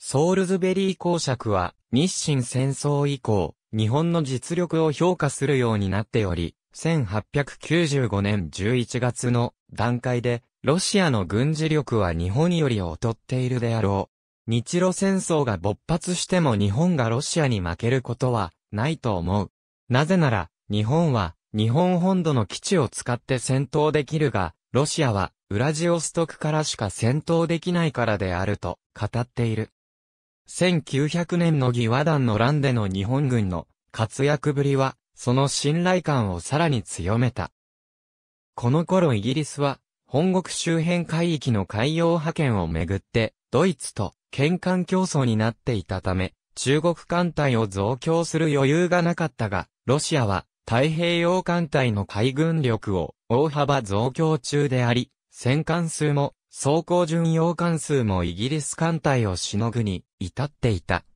ソールズベリー公爵は日清戦争以降、日本の実力を評価するようになっており、1895年11月の段階で、ロシアの軍事力は日本より劣っているであろう。日露戦争が勃発しても日本がロシアに負けることはないと思う。なぜなら、日本は日本本土の基地を使って戦闘できるが、ロシアはウラジオストクからしか戦闘できないからであると語っている。1900年の義和団の乱での日本軍の活躍ぶりは、その信頼感をさらに強めた。この頃イギリスは、本国周辺海域の海洋派遣をめぐって、ドイツと県間競争になっていたため、中国艦隊を増強する余裕がなかったが、ロシアは太平洋艦隊の海軍力を大幅増強中であり、戦艦数も、装甲巡洋艦数もイギリス艦隊をしのぐに、至っていた。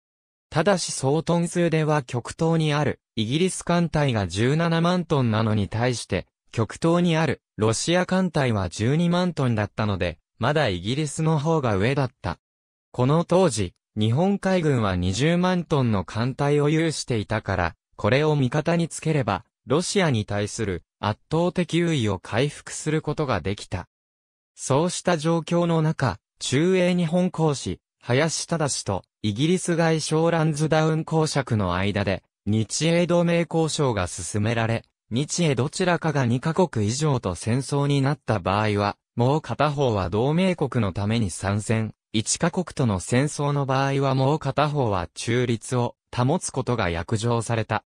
ただし総トン数では極東にある、イギリス艦隊が17万トンなのに対して、極東にある、ロシア艦隊は12万トンだったので、まだイギリスの方が上だった。この当時、日本海軍は20万トンの艦隊を有していたから、これを味方につければ、ロシアに対する圧倒的優位を回復することができた。そうした状況の中、中英日本公使、林忠氏とイギリス外相ランズダウン公爵の間で、日英同盟交渉が進められ、日英どちらかが2カ国以上と戦争になった場合は、もう片方は同盟国のために参戦、1カ国との戦争の場合はもう片方は中立を保つことが約定された。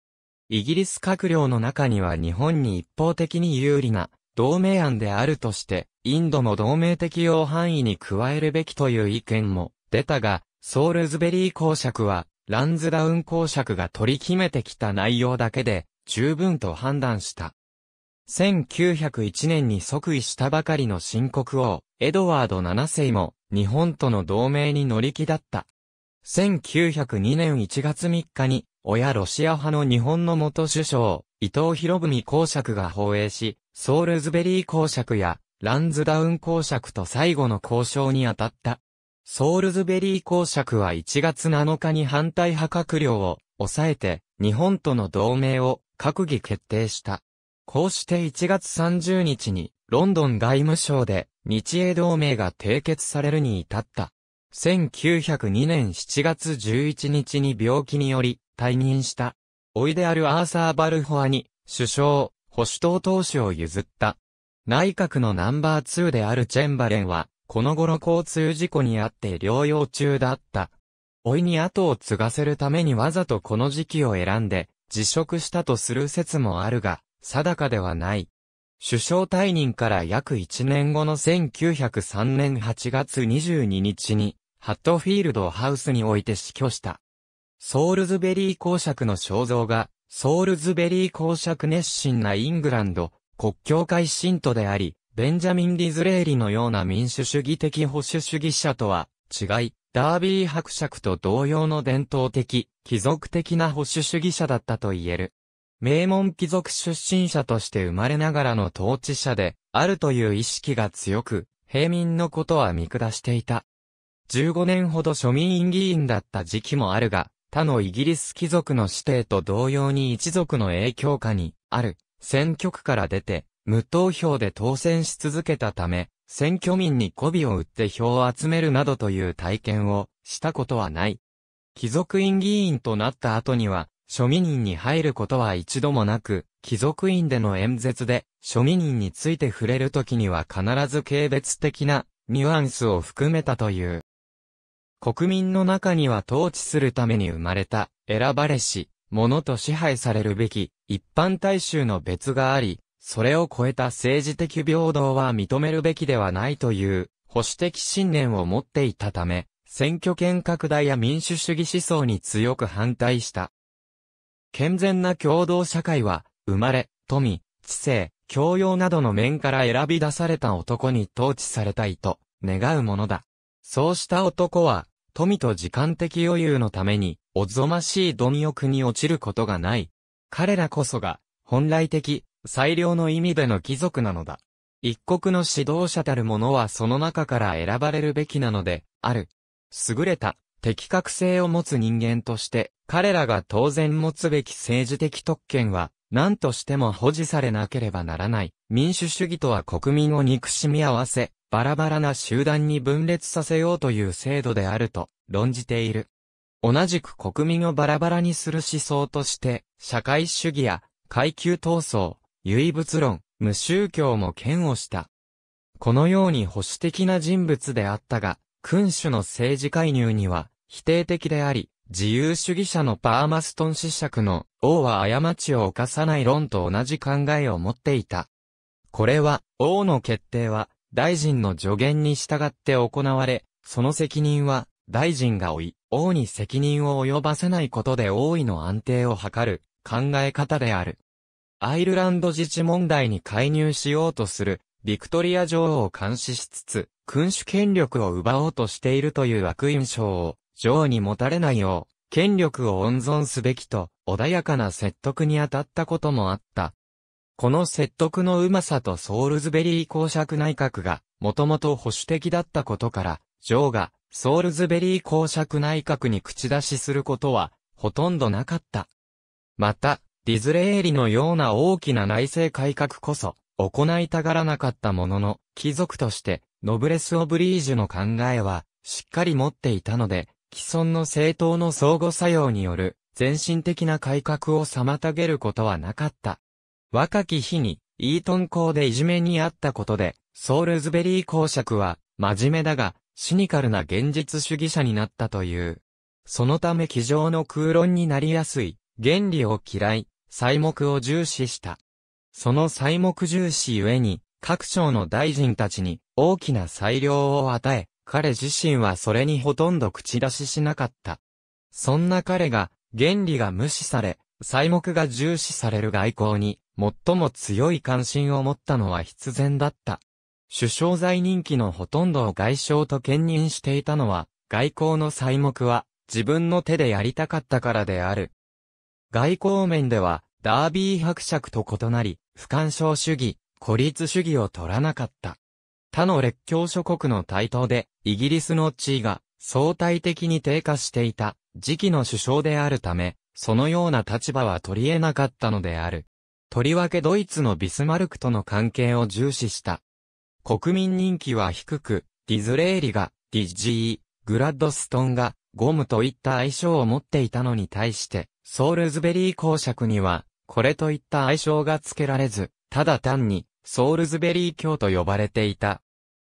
イギリス閣僚の中には日本に一方的に有利な同盟案であるとして、インドも同盟適用範囲に加えるべきという意見も出たが、ソールズベリー公爵は、ランズダウン公爵が取り決めてきた内容だけで、十分と判断した。1901年に即位したばかりの新国王、エドワード7世も、日本との同盟に乗り気だった。1902年1月3日に、親ロシア派の日本の元首相、伊藤博文公爵が放映し、ソールズベリー公爵やランズダウン公爵と最後の交渉に当たった。ソールズベリー公爵は1月7日に反対派閣僚を抑えて日本との同盟を閣議決定した。こうして1月30日にロンドン外務省で日英同盟が締結されるに至った。1902年7月11日に病気により退任した。おいであるアーサー・バルホアに、首相、保守党党首を譲った。内閣のナンバー2であるチェンバレンは、この頃交通事故にあって療養中だった。老いに後を継がせるためにわざとこの時期を選んで、辞職したとする説もあるが、定かではない。首相退任から約1年後の1903年8月22日に、ハットフィールドハウスにおいて死去した。ソールズベリー公爵の肖像が、ソールズベリー公爵熱心なイングランド、国教会信徒であり、ベンジャミン・ディズレーリのような民主主義的保守主義者とは違い、ダービー伯爵と同様の伝統的、貴族的な保守主義者だったと言える。名門貴族出身者として生まれながらの統治者で、あるという意識が強く、平民のことは見下していた。15年ほど庶民議員だった時期もあるが、他のイギリス貴族の指弟と同様に一族の影響下にある選挙区から出て無投票で当選し続けたため、選挙民に媚びを売って票を集めるなどという体験をしたことはない。貴族院議員となった後には、庶民院に入ることは一度もなく、貴族院での演説で、庶民院について触れるときには必ず軽蔑的なニュアンスを含めたという。国民の中には統治するために生まれた、選ばれし、者と支配されるべき、一般大衆の別があり、それを超えた政治的平等は認めるべきではないという、保守的信念を持っていたため、選挙権拡大や民主主義思想に強く反対した。健全な共同社会は、生まれ、富、知性、教養などの面から選び出された男に統治されたいと、願うものだ。そうした男は、富と時間的余裕のために、おぞましい貪欲に落ちることがない。彼らこそが、本来的、最良の意味での貴族なのだ。一国の指導者たる者はその中から選ばれるべきなので、ある。優れた、適格性を持つ人間として、彼らが当然持つべき政治的特権は、何としても保持されなければならない。民主主義とは国民を憎しみ合わせ、バラバラな集団に分裂させようという制度であると論じている。同じく国民をバラバラにする思想として、社会主義や階級闘争、唯物論、無宗教も嫌悪した。このように保守的な人物であったが、君主の政治介入には否定的であり、自由主義者のパーマストン子爵の王は過ちを犯さない論と同じ考えを持っていた。これは、王の決定は、大臣の助言に従って行われ、その責任は、大臣が負い、王に責任を及ばせないことで王位の安定を図る考え方である。アイルランド自治問題に介入しようとする、ビクトリア女王を監視しつつ、君主権力を奪おうとしているという悪印象を、女王に持たれないよう、権力を温存すべきと、穏やかな説得に当たったこともあった。この説得のうまさとソールズベリー公爵内閣が、もともと保守的だったことから、ジョーが、ソールズベリー公爵内閣に口出しすることは、ほとんどなかった。また、ディズレーリのような大きな内政改革こそ、行いたがらなかったものの、貴族として、ノブレス・オブリージュの考えは、しっかり持っていたので、既存の政党の相互作用による、全身的な改革を妨げることはなかった。若き日に、イートン校でいじめにあったことで、ソウルズベリー公爵は、真面目だが、シニカルな現実主義者になったという。そのため机上の空論になりやすい、原理を嫌い、細目を重視した。その細目重視ゆえに、各省の大臣たちに大きな裁量を与え、彼自身はそれにほとんど口出ししなかった。そんな彼が、原理が無視され、細目が重視される外交に、最も強い関心を持ったのは必然だった。首相在任期のほとんどを外相と兼任していたのは、外交の細目は自分の手でやりたかったからである。外交面では、ダービー伯爵と異なり、不干渉主義、孤立主義を取らなかった。他の列強諸国の台頭で、イギリスの地位が相対的に低下していた、時期の首相であるため、そのような立場は取り得なかったのである。とりわけドイツのビスマルクとの関係を重視した。国民人気は低く、ディズレーリが、ディジー、グラッドストンが、ゴムといった愛称を持っていたのに対して、ソールズベリー公爵には、これといった愛称が付けられず、ただ単に、ソールズベリー教と呼ばれていた。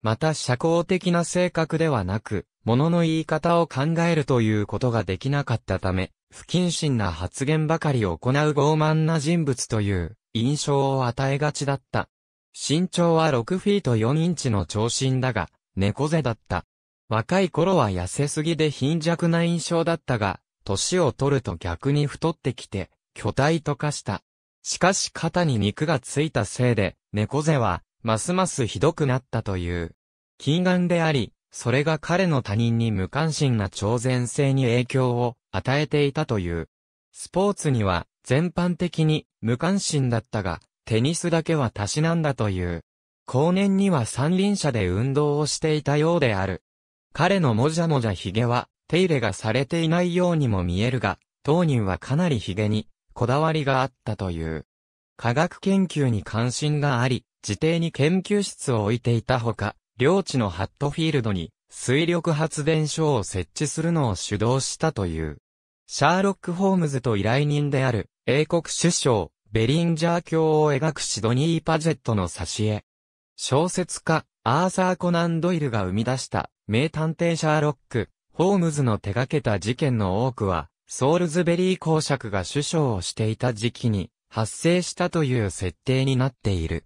また社交的な性格ではなく、物の言い方を考えるということができなかったため、不謹慎な発言ばかり行う傲慢な人物という印象を与えがちだった。身長は6フィート4インチの長身だが、猫背だった。若い頃は痩せすぎで貧弱な印象だったが、年を取ると逆に太ってきて、巨体と化した。しかし肩に肉がついたせいで、猫背は、ますますひどくなったという。近眼であり、それが彼の他人に無関心な超然性に影響を与えていたという。スポーツには全般的に無関心だったが、テニスだけはたしなんだという。後年には三輪車で運動をしていたようである。彼のもじゃもじゃ髭は手入れがされていないようにも見えるが、当人はかなり髭にこだわりがあったという。科学研究に関心があり、自邸に研究室を置いていたほか、領地のハットフィールドに水力発電所を設置するのを主導したという。シャーロック・ホームズと依頼人である、英国首相、ベリンジャー卿を描くシドニー・パジェットの挿絵。小説家、アーサー・コナン・ドイルが生み出した、名探偵シャーロック、ホームズの手掛けた事件の多くは、ソールズベリー公爵が首相をしていた時期に、発生したという設定になっている。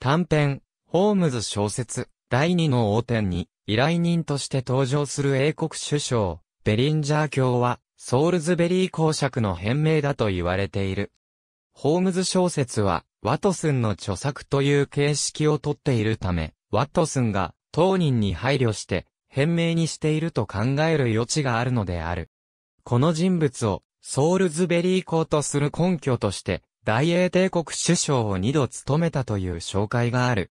短編、ホームズ小説、第二の王天に、依頼人として登場する英国首相、ベリンジャー卿は、ソールズベリー公爵の変名だと言われている。ホームズ小説は、ワトスンの著作という形式をとっているため、ワトスンが当人に配慮して、変名にしていると考える余地があるのである。この人物をソールズベリー公とする根拠として、大英帝国首相を二度務めたという紹介がある。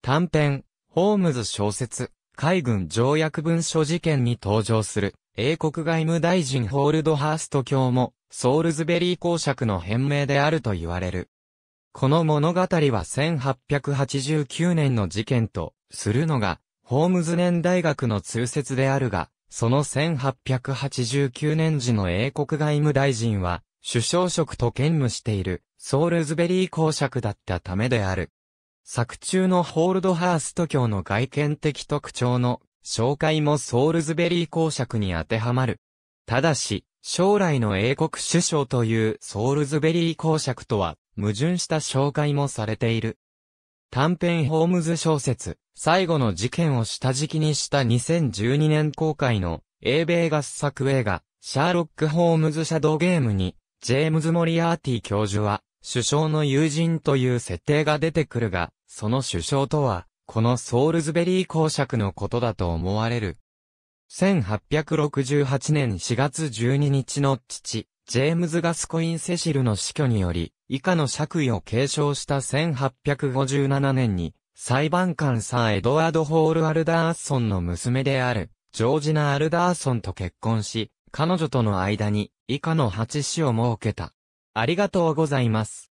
短編、ホームズ小説、海軍条約文書事件に登場する、英国外務大臣ホールドハースト卿も、ソールズベリー公爵の変名であると言われる。この物語は1889年の事件と、するのが、ホームズ年大学の通説であるが、その1889年時の英国外務大臣は、首相職と兼務している、ソールズベリー公爵だったためである。作中のホールドハースト教の外見的特徴の紹介もソールズベリー公爵に当てはまる。ただし、将来の英国首相というソールズベリー公爵とは矛盾した紹介もされている。短編ホームズ小説、最後の事件を下敷きにした2012年公開の英米合作映画、シャーロック・ホームズ・シャドーゲームに、ジェームズ・モリアーティ教授は、首相の友人という設定が出てくるが、その首相とは、このソールズベリー公爵のことだと思われる。1868年4月12日の父、ジェームズ・ガスコイン・セシルの死去により、以下の爵位を継承した1857年に、裁判官サー・エドワード・ホール・アルダーソンの娘である、ジョージナ・アルダーソンと結婚し、彼女との間に、以下の八子を設けた。ありがとうございます。